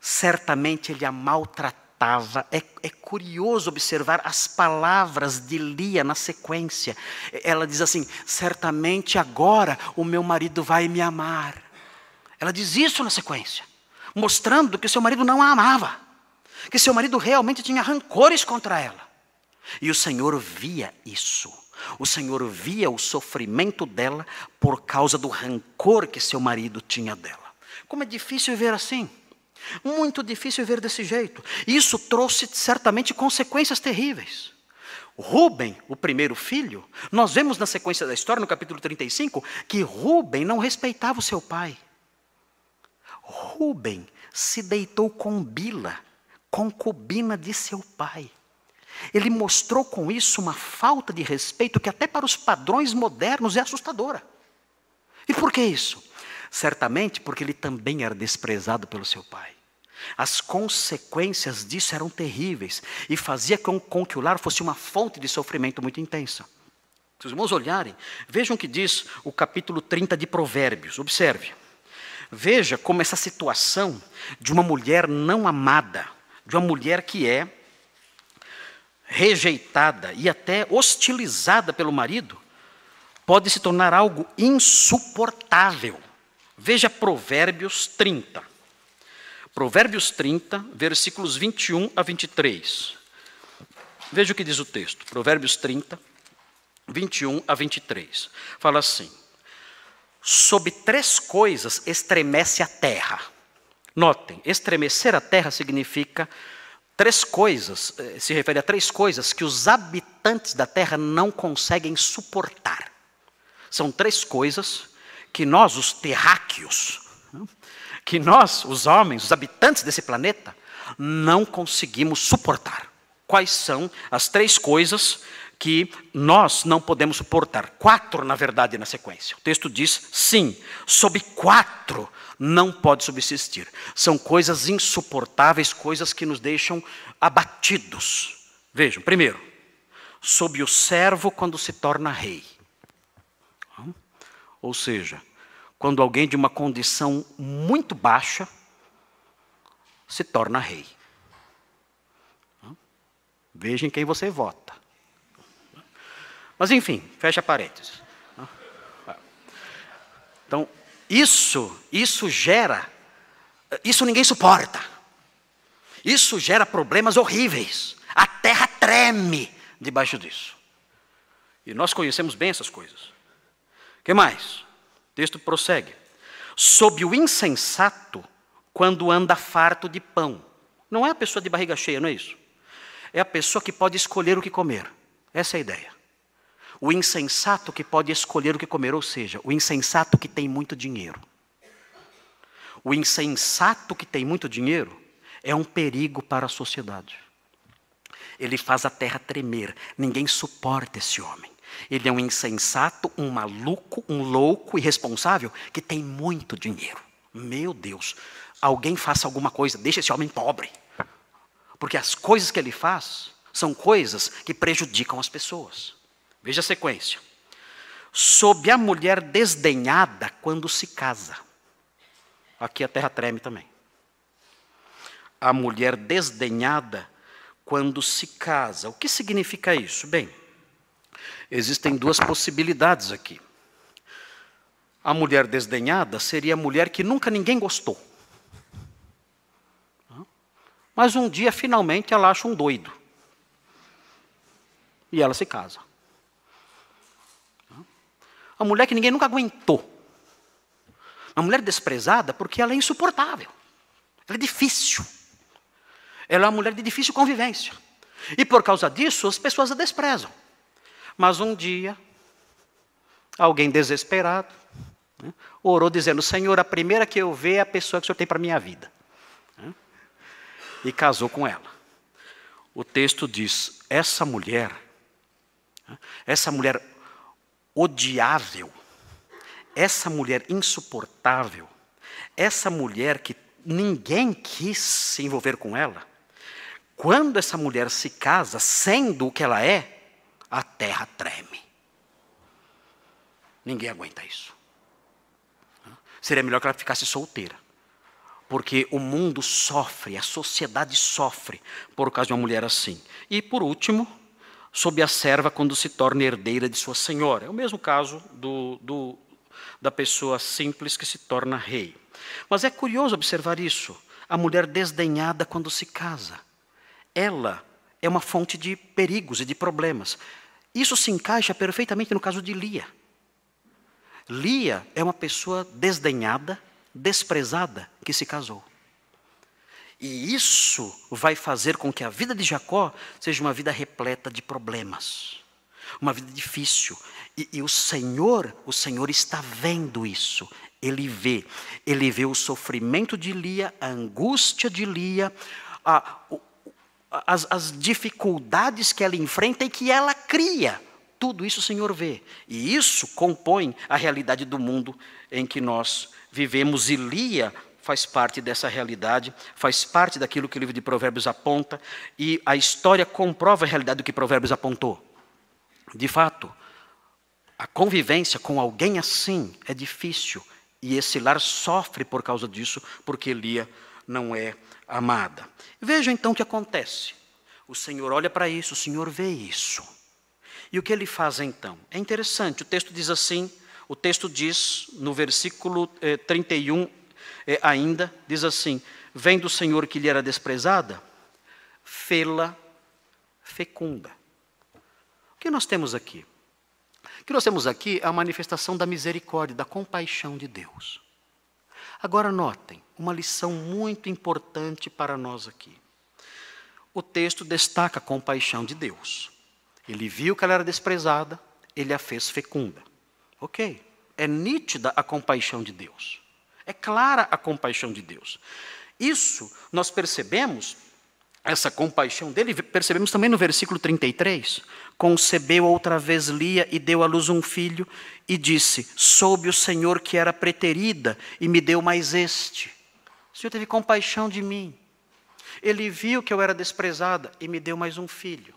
Certamente ele a maltratava. É, é curioso observar as palavras de Lia na sequência. Ela diz assim: certamente agora o meu marido vai me amar. Ela diz isso na sequência, mostrando que seu marido não a amava, que seu marido realmente tinha rancores contra ela. E o Senhor via isso. O Senhor via o sofrimento dela por causa do rancor que seu marido tinha dela. Como é difícil ver assim. Muito difícil ver desse jeito. Isso trouxe certamente consequências terríveis. Rubem, o primeiro filho, nós vemos na sequência da história, no capítulo 35, que Rubem não respeitava o seu pai. Rubem se deitou com Bila, concubina de seu pai. Ele mostrou com isso uma falta de respeito que, até para os padrões modernos, é assustadora. E por que isso? Certamente porque ele também era desprezado pelo seu pai. As consequências disso eram terríveis e fazia com, com que o lar fosse uma fonte de sofrimento muito intensa. Se os irmãos olharem, vejam o que diz o capítulo 30 de Provérbios. Observe. Veja como essa situação de uma mulher não amada, de uma mulher que é rejeitada e até hostilizada pelo marido, pode se tornar algo insuportável. Veja Provérbios 30. Provérbios 30, versículos 21 a 23. Veja o que diz o texto. Provérbios 30, 21 a 23. Fala assim: Sob três coisas estremece a terra. Notem, estremecer a terra significa Três coisas, eh, se refere a três coisas que os habitantes da terra não conseguem suportar. São três coisas que nós, os terráqueos, né, que nós, os homens, os habitantes desse planeta, não conseguimos suportar. Quais são as três coisas que nós não podemos suportar? Quatro, na verdade, na sequência. O texto diz: sim, sob quatro não pode subsistir. São coisas insuportáveis, coisas que nos deixam abatidos. Vejam, primeiro, sob o servo quando se torna rei. Ou seja, quando alguém de uma condição muito baixa se torna rei. Vejam quem você vota. Mas enfim, fecha parênteses. Tá. Então, isso, isso gera, isso ninguém suporta. Isso gera problemas horríveis. A terra treme debaixo disso. E nós conhecemos bem essas coisas. O que mais? O texto prossegue. Sob o insensato, quando anda farto de pão. Não é a pessoa de barriga cheia, não é isso? É a pessoa que pode escolher o que comer. Essa é a ideia. O insensato que pode escolher o que comer, ou seja, o insensato que tem muito dinheiro. O insensato que tem muito dinheiro é um perigo para a sociedade. Ele faz a terra tremer, ninguém suporta esse homem. Ele é um insensato, um maluco, um louco irresponsável que tem muito dinheiro. Meu Deus, alguém faça alguma coisa, deixa esse homem pobre. Porque as coisas que ele faz são coisas que prejudicam as pessoas. Veja a sequência. Sob a mulher desdenhada quando se casa. Aqui a terra treme também. A mulher desdenhada quando se casa. O que significa isso? Bem, existem duas possibilidades aqui. A mulher desdenhada seria a mulher que nunca ninguém gostou. Mas um dia, finalmente, ela acha um doido. E ela se casa. Uma mulher que ninguém nunca aguentou. Uma mulher desprezada porque ela é insuportável. Ela é difícil. Ela é uma mulher de difícil convivência. E por causa disso, as pessoas a desprezam. Mas um dia, alguém desesperado né, orou dizendo: Senhor, a primeira que eu ver é a pessoa que o senhor tem para a minha vida. Né, e casou com ela. O texto diz: essa mulher, né, essa mulher odiável, essa mulher insuportável, essa mulher que ninguém quis se envolver com ela, quando essa mulher se casa, sendo o que ela é, a terra treme. Ninguém aguenta isso. Seria melhor que ela ficasse solteira. Porque o mundo sofre, a sociedade sofre por causa de uma mulher assim. E por último, sob a serva quando se torna herdeira de sua senhora. É o mesmo caso do, do, da pessoa simples que se torna rei. Mas é curioso observar isso. A mulher desdenhada quando se casa. Ela é uma fonte de perigos e de problemas. Isso se encaixa perfeitamente no caso de Lia. Lia é uma pessoa desdenhada, desprezada, que se casou. E isso vai fazer com que a vida de Jacó seja uma vida repleta de problemas, uma vida difícil. E, e, o Senhor, o Senhor está vendo isso. Ele vê, ele vê o sofrimento de Lia, a angústia de Lia, a, as, as dificuldades que ela enfrenta e que ela cria. Tudo isso o Senhor vê. E isso compõe a realidade do mundo em que nós vivemos. E Lia faz parte dessa realidade, faz parte daquilo que o livro de Provérbios aponta, e a história comprova a realidade do que Provérbios apontou. De fato, a convivência com alguém assim é difícil, e esse lar sofre por causa disso, porque Lia não é amada. Veja então o que acontece. O Senhor olha para isso, o Senhor vê isso. E o que ele faz então? É interessante, o texto diz assim, o texto diz no versículo 31 eh, é, ainda, diz assim: Vem do Senhor que lhe era desprezada, fê-la fecunda. O que nós temos aqui? O que nós temos aqui é a manifestação da misericórdia, da compaixão de Deus. Agora, notem, uma lição muito importante para nós aqui. O texto destaca a compaixão de Deus. Ele viu que ela era desprezada, ele a fez fecunda. Ok, é nítida a compaixão de Deus. É clara a compaixão de Deus. Isso nós percebemos, essa compaixão dele, percebemos também no versículo 33. Concebeu outra vez Lia e deu à luz um filho, e disse: Soube o Senhor que era preterida, e me deu mais este. O Senhor teve compaixão de mim. Ele viu que eu era desprezada e me deu mais um filho.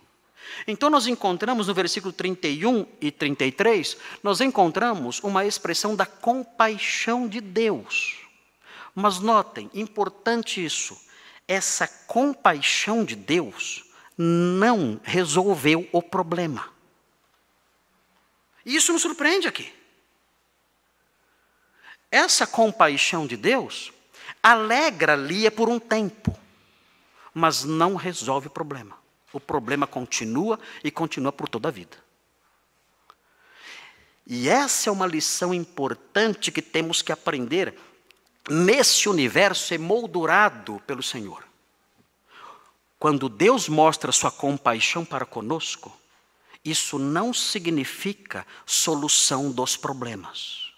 Então nós encontramos no versículo 31 e 33, nós encontramos uma expressão da compaixão de Deus. Mas notem, importante isso, essa compaixão de Deus não resolveu o problema. E isso nos surpreende aqui. Essa compaixão de Deus alegra Lia por um tempo, mas não resolve o problema. O problema continua e continua por toda a vida. E essa é uma lição importante que temos que aprender nesse universo emoldurado pelo Senhor. Quando Deus mostra sua compaixão para conosco, isso não significa solução dos problemas.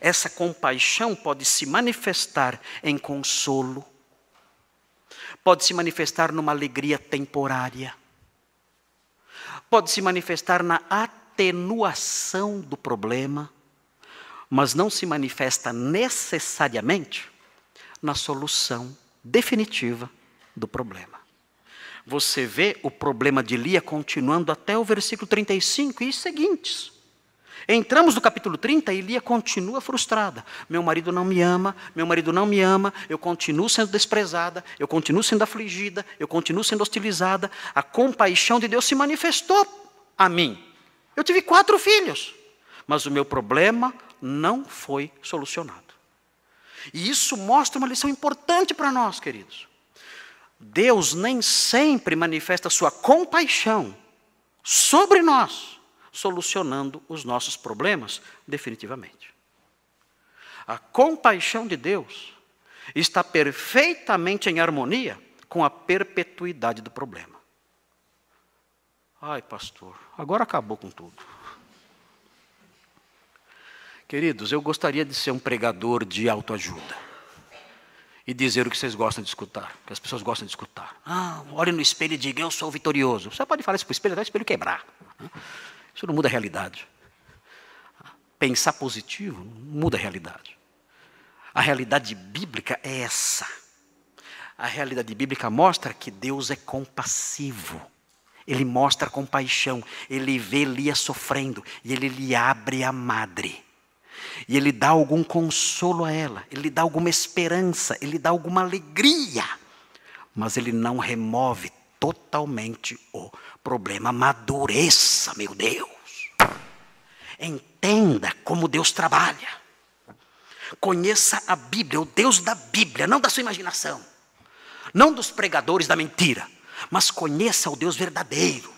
Essa compaixão pode se manifestar em consolo, pode se manifestar numa alegria temporária, pode se manifestar na atenuação do problema, mas não se manifesta necessariamente na solução definitiva do problema. Você vê o problema de Lia continuando até o versículo 35 e seguintes. Entramos no capítulo 30 e Lia continua frustrada. Meu marido não me ama, meu marido não me ama, eu continuo sendo desprezada, eu continuo sendo afligida, eu continuo sendo hostilizada. A compaixão de Deus se manifestou a mim. Eu tive quatro filhos, mas o meu problema não foi solucionado. E isso mostra uma lição importante para nós, queridos. Deus nem sempre manifesta sua compaixão sobre nós solucionando os nossos problemas definitivamente. A compaixão de Deus está perfeitamente em harmonia com a perpetuidade do problema. Ai, pastor, agora acabou com tudo. Queridos, eu gostaria de ser um pregador de autoajuda e dizer o que vocês gostam de escutar, o que as pessoas gostam de escutar. Ah, olhe no espelho e diga: Eu sou vitorioso. Você pode falar isso para o espelho, até o espelho quebrar. Isso não muda a realidade. Pensar positivo não muda a realidade. A realidade bíblica é essa. A realidade bíblica mostra que Deus é compassivo. Ele mostra compaixão. Ele vê Lia sofrendo e ele lhe abre a madre. E ele dá algum consolo a ela, ele dá alguma esperança, ele dá alguma alegria. Mas ele não remove totalmente o problema. Madureça, meu Deus. Entenda como Deus trabalha. Conheça a Bíblia, o Deus da Bíblia, não da sua imaginação, não dos pregadores da mentira, mas conheça o Deus verdadeiro.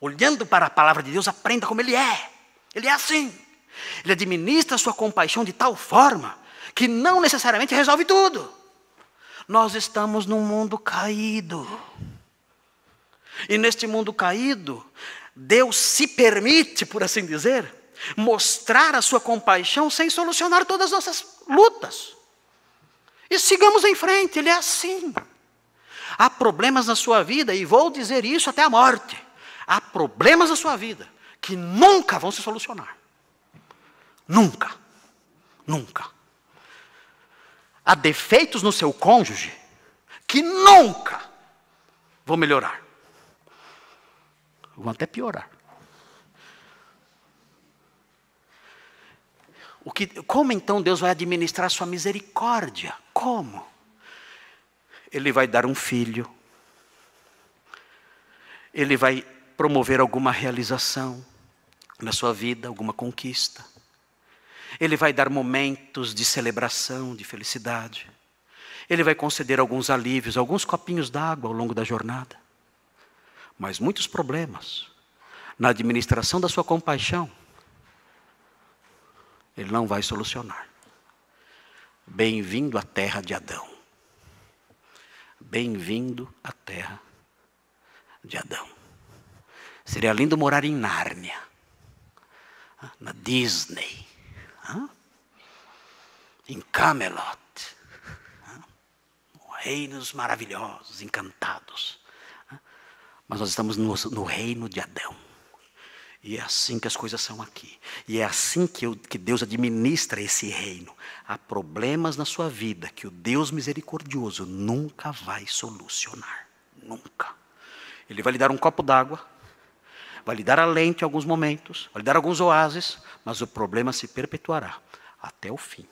Olhando para a palavra de Deus, aprenda como Ele é. Ele é assim. Ele administra a sua compaixão de tal forma que não necessariamente resolve tudo. Nós estamos num mundo caído. E neste mundo caído, Deus se permite, por assim dizer, mostrar a sua compaixão sem solucionar todas as nossas lutas. E sigamos em frente, ele é assim. Há problemas na sua vida, e vou dizer isso até a morte. Há problemas na sua vida que nunca vão se solucionar. Nunca. Nunca. Há defeitos no seu cônjuge que nunca vão melhorar vão até piorar. O que, como então Deus vai administrar sua misericórdia? Como? Ele vai dar um filho. Ele vai promover alguma realização na sua vida, alguma conquista. Ele vai dar momentos de celebração, de felicidade. Ele vai conceder alguns alívios, alguns copinhos d'água ao longo da jornada mas muitos problemas na administração da sua compaixão. Ele não vai solucionar. Bem-vindo à terra de Adão. Bem-vindo à terra de Adão. Seria lindo morar em Nárnia, na Disney, em Camelot. Reinos maravilhosos, encantados. Mas nós estamos no, no reino de Adão. E é assim que as coisas são aqui. E é assim que, eu, que, Deus administra esse reino. Há problemas na sua vida que o Deus misericordioso nunca vai solucionar. Nunca. Ele vai lhe dar um copo d'água, vai lhe dar a lente em alguns momentos, vai lhe dar alguns oásis, mas o problema se perpetuará até o fim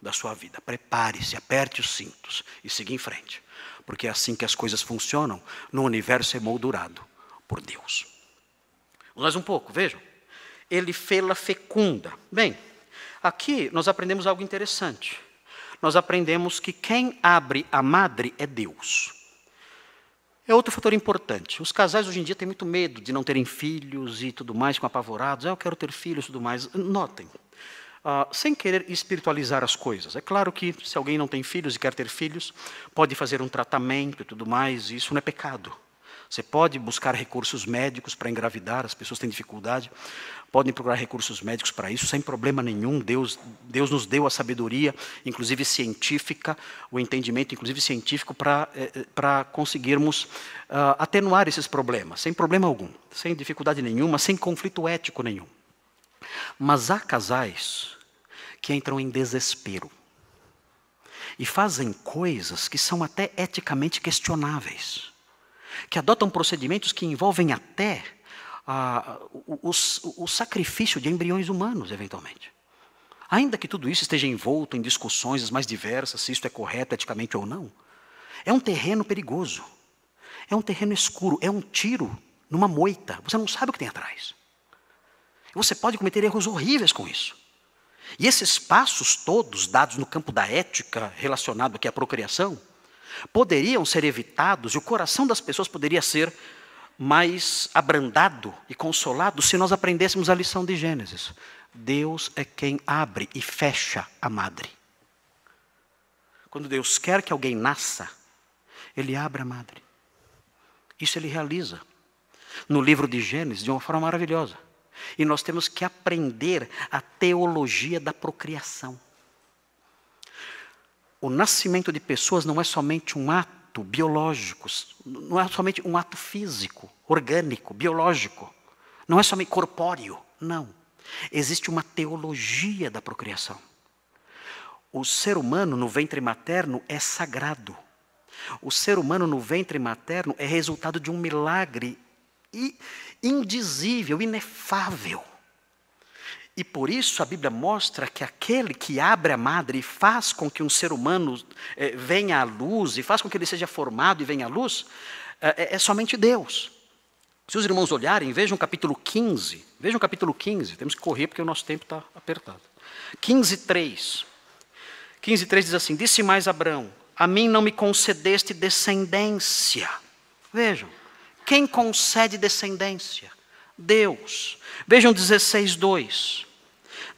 da sua vida. Prepare-se, aperte os cintos e siga em frente porque é assim que as coisas funcionam no universo emoldurado por Deus. Mais um pouco, vejam. Ele fê-la fecunda. Bem, aqui nós aprendemos algo interessante. Nós aprendemos que quem abre a madre é Deus. É outro fator importante. Os casais hoje em dia têm muito medo de não terem filhos e tudo mais, com apavorados. Ah, eu quero ter filhos e tudo mais. Notem, ah, sem querer espiritualizar as coisas. É claro que se alguém não tem filhos e quer ter filhos, pode fazer um tratamento e tudo mais, e isso não é pecado. Você pode buscar recursos médicos para engravidar, as pessoas têm dificuldade, podem procurar recursos médicos para isso, sem problema nenhum. Deus, Deus nos deu a sabedoria, inclusive científica, o entendimento, inclusive científico, para, eh, eh, para conseguirmos uh, atenuar esses problemas, sem problema algum, sem dificuldade nenhuma, sem conflito ético nenhum. Mas há casais que entram em desespero e fazem coisas que são até eticamente questionáveis, que adotam procedimentos que envolvem até ah, o, o, o sacrifício de embriões humanos, eventualmente. Ainda que tudo isso esteja envolto em discussões mais diversas, se isso é correto eticamente ou não, é um terreno perigoso, é um terreno escuro, é um tiro numa moita, você não sabe o que tem atrás. Você pode cometer erros horríveis com isso. E esses passos todos dados no campo da ética relacionado aqui à procriação poderiam ser evitados e o coração das pessoas poderia ser mais abrandado e consolado se nós aprendêssemos a lição de Gênesis. Deus é quem abre e fecha a madre. Quando Deus quer que alguém nasça, ele abre a madre. Isso ele realiza no livro de Gênesis de uma forma maravilhosa. E nós temos que aprender a teologia da procriação. O nascimento de pessoas não é somente um ato biológico, não é somente um ato físico, orgânico, biológico, não é somente corpóreo, não. Existe uma teologia da procriação. O ser humano no ventre materno é sagrado. O ser humano no ventre materno é resultado de um milagre indizível, inefável. E por isso a Bíblia mostra que aquele que abre a madre e faz com que um ser humano eh, venha à luz, e faz com que ele seja formado e venha à luz, eh, é, é somente Deus. Se os irmãos olharem, vejam o capítulo 15. Vejam o capítulo 15. Temos que correr porque o nosso tempo está apertado. 15, 3. 15, 3 diz assim: Disse mais Abraão: A mim não me concedeste descendência. Vejam. Quem concede descendência? Deus. Vejam 16, 2.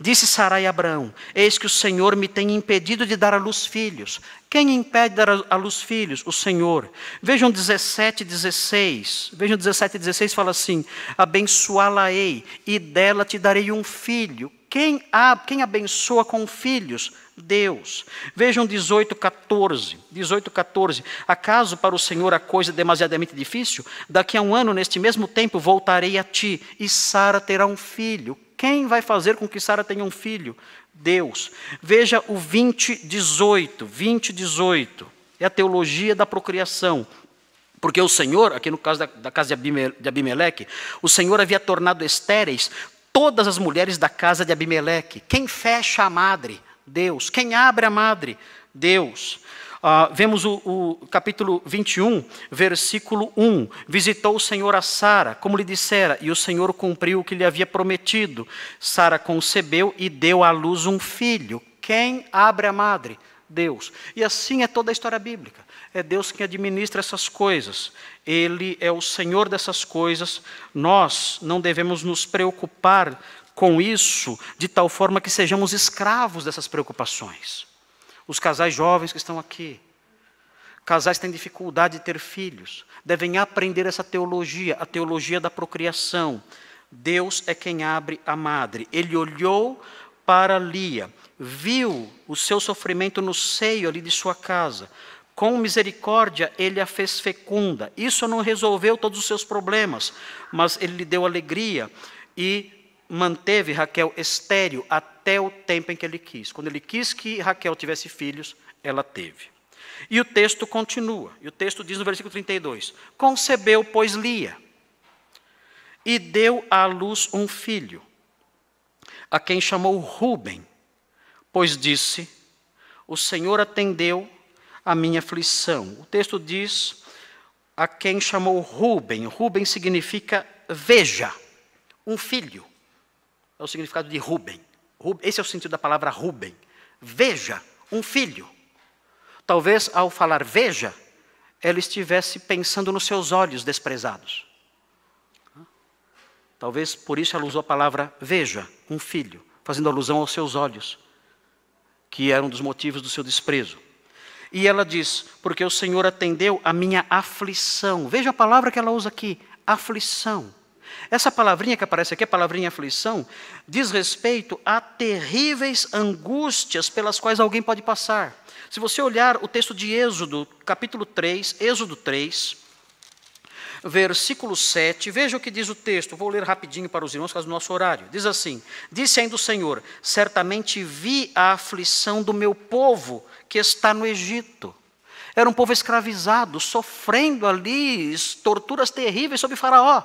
Disse Sarai a Abraão: Eis que o Senhor me tem impedido de dar à luz filhos. Quem impede de dar à luz filhos? O Senhor. Vejam 17, 16. Vejam 17, 16 fala assim: Abençoá-la-ei, e dela te darei um filho. Quem, a, quem abençoa com filhos? Deus. Vejam 18, 14. 18, 14. Acaso para o Senhor a coisa é demasiadamente difícil? Daqui a um ano, neste mesmo tempo, voltarei a ti e Sara terá um filho. Quem vai fazer com que Sara tenha um filho? Deus. Veja o 20, 18. 20, 18. É a teologia da procriação. Porque o Senhor, aqui no caso da, da casa de Abimeleque, o Senhor havia tornado estéreis todas as mulheres da casa de Abimeleque. Quem fecha a madre? Deus. Quem abre a madre? Deus. Uh, vemos o, o capítulo 21, versículo 1. Visitou o Senhor a Sara, como lhe dissera, e o Senhor cumpriu o que lhe havia prometido. Sara concebeu e deu à luz um filho. Quem abre a madre? Deus. E assim é toda a história bíblica. É Deus quem administra essas coisas. Ele é o Senhor dessas coisas. Nós não devemos nos preocupar com isso de tal forma que sejamos escravos dessas preocupações. Os casais jovens que estão aqui, casais que têm dificuldade de ter filhos, devem aprender essa teologia, a teologia da procriação. Deus é quem abre a madre. Ele olhou para Lia, viu o seu sofrimento no seio ali de sua casa. Com misericórdia, ele a fez fecunda. Isso não resolveu todos os seus problemas, mas ele lhe deu alegria e manteve Raquel estéril até o tempo em que ele quis. Quando ele quis que Raquel tivesse filhos, ela teve. E o texto continua. E o texto diz no versículo 32: Concebeu, pois, Lia, e deu à luz um filho, a quem chamou Ruben, pois disse: O Senhor atendeu a minha aflição. O texto diz: A quem chamou Ruben. Ruben significa veja, um filho o significado de Ruben. Esse é o sentido da palavra Ruben. Veja um filho. Talvez ao falar veja, ela estivesse pensando nos seus olhos desprezados. Talvez por isso ela usou a palavra veja, um filho, fazendo alusão aos seus olhos, que era um dos motivos do seu desprezo. E ela diz: Porque o Senhor atendeu a minha aflição. Veja a palavra que ela usa aqui: aflição. Essa palavrinha que aparece aqui, a palavrinha aflição, diz respeito a terríveis angústias pelas quais alguém pode passar. Se você olhar o texto de Êxodo, capítulo 3, Êxodo 3, versículo 7, veja o que diz o texto, vou ler rapidinho para os irmãos, caso do nosso horário. Diz assim: Disse ainda o Senhor: Certamente vi a aflição do meu povo que está no Egito. Era um povo escravizado, sofrendo ali torturas terríveis sob Faraó.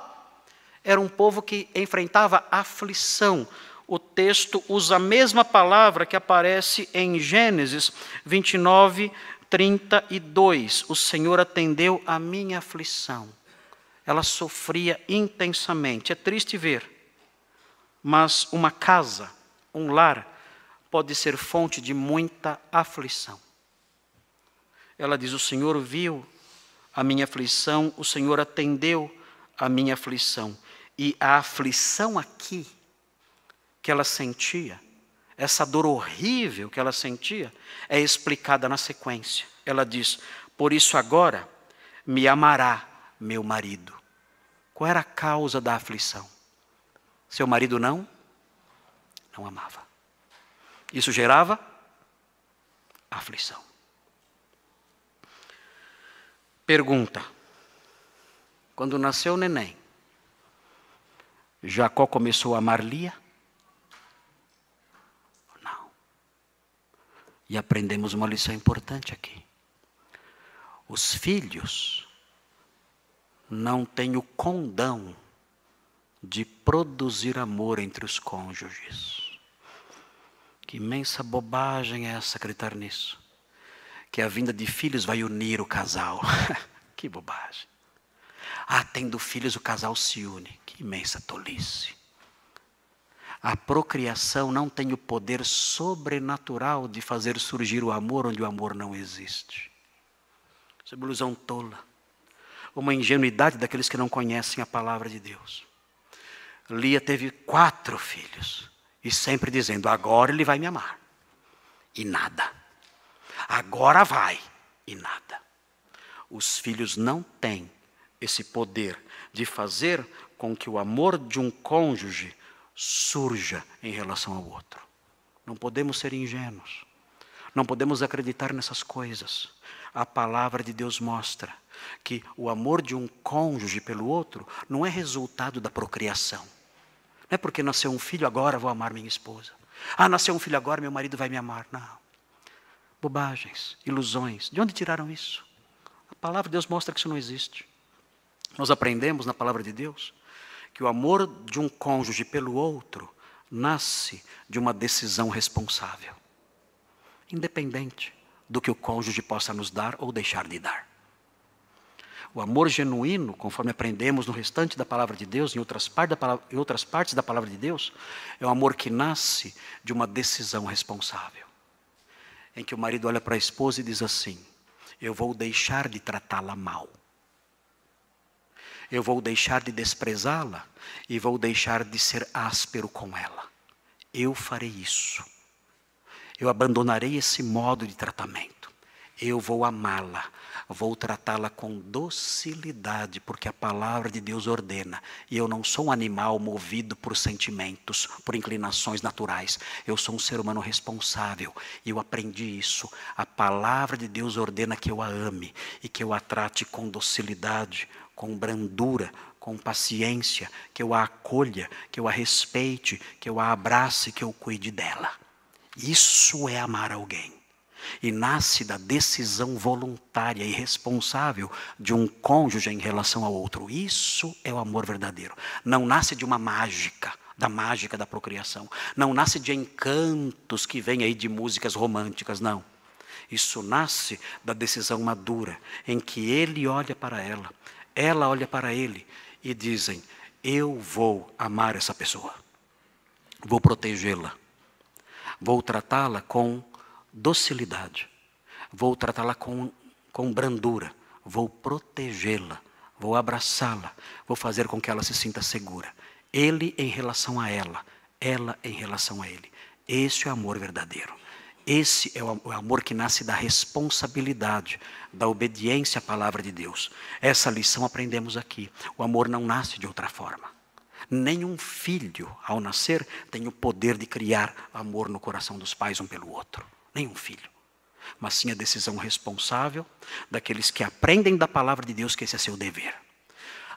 Era um povo que enfrentava aflição. O texto usa a mesma palavra que aparece em Gênesis 29, 32. O Senhor atendeu a minha aflição. Ela sofria intensamente. É triste ver, mas uma casa, um lar, pode ser fonte de muita aflição. Ela diz: O Senhor viu a minha aflição, o Senhor atendeu a minha aflição. E a aflição aqui que ela sentia, essa dor horrível que ela sentia, é explicada na sequência. Ela diz: Por isso agora me amará meu marido. Qual era a causa da aflição? Seu marido não? Não amava. Isso gerava aflição. Pergunta: Quando nasceu o neném, Jacó começou a amar Lia? Não. E aprendemos uma lição importante aqui. Os filhos não têm o condão de produzir amor entre os cônjuges. Que imensa bobagem é essa acreditar nisso? Que a vinda de filhos vai unir o casal. que bobagem. Ah, tendo filhos, o casal se une. Imensa tolice. A procriação não tem o poder sobrenatural de fazer surgir o amor onde o amor não existe. Isso é uma ilusão tola. Uma ingenuidade daqueles que não conhecem a palavra de Deus. Lia teve quatro filhos e sempre dizendo: agora ele vai me amar. E nada. Agora vai. E nada. Os filhos não têm esse poder de fazer com que o amor de um cônjuge surja em relação ao outro. Não podemos ser ingênuos. Não podemos acreditar nessas coisas. A palavra de Deus mostra que o amor de um cônjuge pelo outro não é resultado da procriação. Não é porque nasceu um filho, agora vou amar minha esposa. Ah, nasceu um filho agora, meu marido vai me amar. Não. Bobagens, ilusões. De onde tiraram isso? A palavra de Deus mostra que isso não existe. Nós aprendemos na palavra de Deus que o amor de um cônjuge pelo outro nasce de uma decisão responsável, independente do que o cônjuge possa nos dar ou deixar de dar. O amor genuíno, conforme aprendemos no restante da palavra de Deus, em outras, palavra, em outras partes da palavra de Deus, é um amor que nasce de uma decisão responsável. Em que o marido olha para a esposa e diz assim: Eu vou deixar de tratá-la mal eu vou deixar de desprezá-la e vou deixar de ser áspero com ela. Eu farei isso. Eu abandonarei esse modo de tratamento. Eu vou amá-la, vou tratá-la com docilidade, porque a palavra de Deus ordena. E eu não sou um animal movido por sentimentos, por inclinações naturais. Eu sou um ser humano responsável. E eu aprendi isso. A palavra de Deus ordena que eu a ame e que eu a trate com docilidade, com brandura, com paciência, que eu a acolha, que eu a respeite, que eu a abrace, que eu cuide dela. Isso é amar alguém. E nasce da decisão voluntária e responsável de um cônjuge em relação ao outro. Isso é o amor verdadeiro. Não nasce de uma mágica, da mágica da procriação. Não nasce de encantos que vêm aí de músicas românticas, não. Isso nasce da decisão madura, em que ele olha para ela, ela olha para ele e dizem: Eu vou amar essa pessoa, vou protegê-la, vou tratá-la com docilidade, vou tratá-la com, com brandura, vou protegê-la, vou abraçá-la, vou fazer com que ela se sinta segura. Ele em relação a ela, ela em relação a ele. Esse é o amor verdadeiro. Esse é o amor que nasce da responsabilidade, da obediência à palavra de Deus. Essa lição aprendemos aqui. O amor não nasce de outra forma. Nenhum filho, ao nascer, tem o poder de criar amor no coração dos pais um pelo outro. Nenhum filho. Mas sim a decisão responsável daqueles que aprendem da palavra de Deus que esse é seu dever.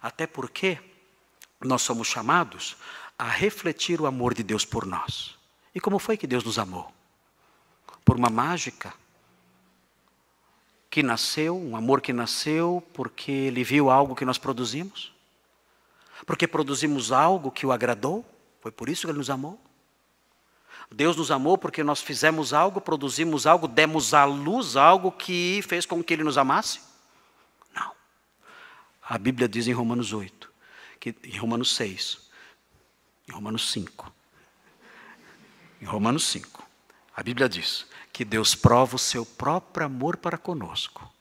Até porque nós somos chamados a refletir o amor de Deus por nós. E como foi que Deus nos amou? por uma mágica que nasceu, um amor que nasceu porque ele viu algo que nós produzimos? Porque produzimos algo que o agradou? Foi por isso que ele nos amou? Deus nos amou porque nós fizemos algo, produzimos algo, demos à luz algo que fez com que ele nos amasse? Não. A Bíblia diz em Romanos 8, que, em Romanos 6, em Romanos 5, em Romanos 5, a Bíblia diz que Deus prova o seu próprio amor para conosco,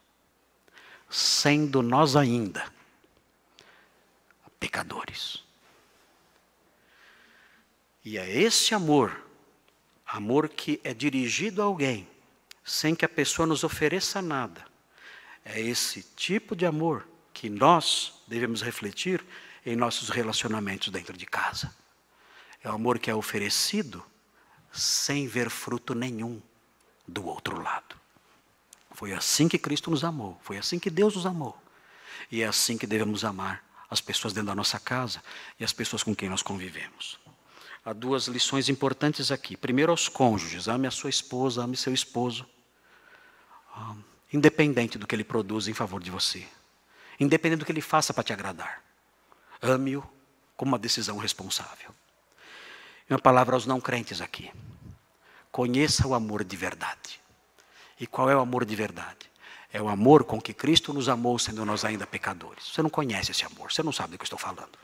sendo nós ainda pecadores. E é esse amor, amor que é dirigido a alguém, sem que a pessoa nos ofereça nada, é esse tipo de amor que nós devemos refletir em nossos relacionamentos dentro de casa. É o amor que é oferecido sem ver fruto nenhum do outro lado. Foi assim que Cristo nos amou, foi assim que Deus nos amou. E é assim que devemos amar as pessoas dentro da nossa casa e as pessoas com quem nós convivemos. Há duas lições importantes aqui. Primeiro, aos cônjuges: ame a sua esposa, ame seu esposo, ah, independente do que ele produz em favor de você, independente do que ele faça para te agradar. Ame-o como uma decisão responsável. Minha palavra aos não crentes aqui. Conheça o amor de verdade. E qual é o amor de verdade? É o amor com que Cristo nos amou, sendo nós ainda pecadores. Você não conhece esse amor, você não sabe do que eu estou falando.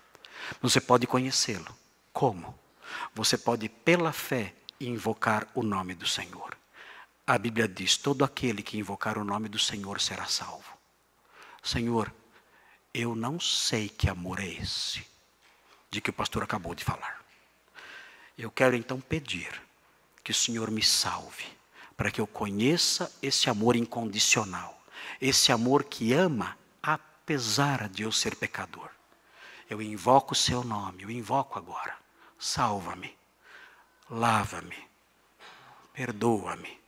Você pode conhecê-lo. Como? Você pode, pela fé, invocar o nome do Senhor. A Bíblia diz: todo aquele que invocar o nome do Senhor será salvo. Senhor, eu não sei que amor é esse de que o pastor acabou de falar. Eu quero então pedir que o Senhor me salve, para que eu conheça esse amor incondicional, esse amor que ama apesar de eu ser pecador. Eu invoco o seu nome, eu invoco agora. Salva-me, lava-me, perdoa-me.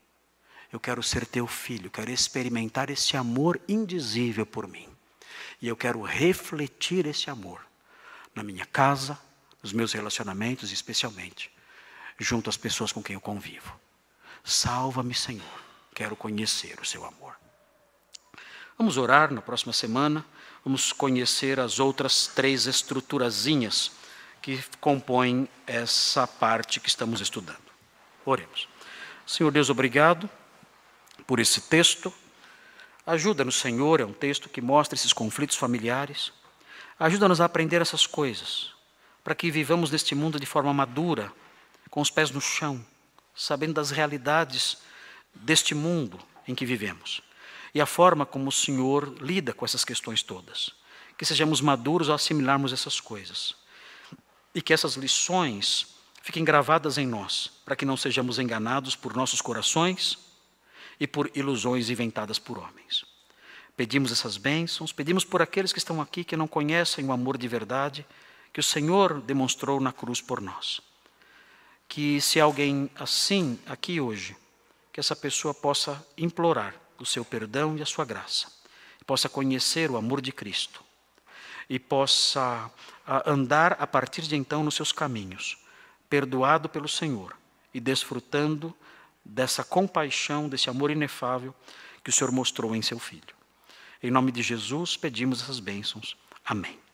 Eu quero ser teu filho, quero experimentar esse amor indizível por mim. E eu quero refletir esse amor na minha casa, nos meus relacionamentos, especialmente junto às pessoas com quem eu convivo. Salva-me, Senhor. Quero conhecer o seu amor. Vamos orar na próxima semana. Vamos conhecer as outras três estruturazinhas que compõem essa parte que estamos estudando. Oremos. Senhor Deus, obrigado por esse texto. Ajuda-nos, Senhor, é um texto que mostra esses conflitos familiares. Ajuda-nos a aprender essas coisas para que vivamos neste mundo de forma madura, com os pés no chão, sabendo das realidades deste mundo em que vivemos e a forma como o Senhor lida com essas questões todas. Que sejamos maduros ao assimilarmos essas coisas e que essas lições fiquem gravadas em nós, para que não sejamos enganados por nossos corações e por ilusões inventadas por homens. Pedimos essas bênçãos, pedimos por aqueles que estão aqui que não conhecem o amor de verdade que o Senhor demonstrou na cruz por nós. Que se alguém assim aqui hoje, que essa pessoa possa implorar o seu perdão e a sua graça, possa conhecer o amor de Cristo e possa ah, andar a partir de então nos seus caminhos, perdoado pelo Senhor e desfrutando dessa compaixão, desse amor inefável que o Senhor mostrou em seu filho. Em nome de Jesus, pedimos essas bênçãos. Amém.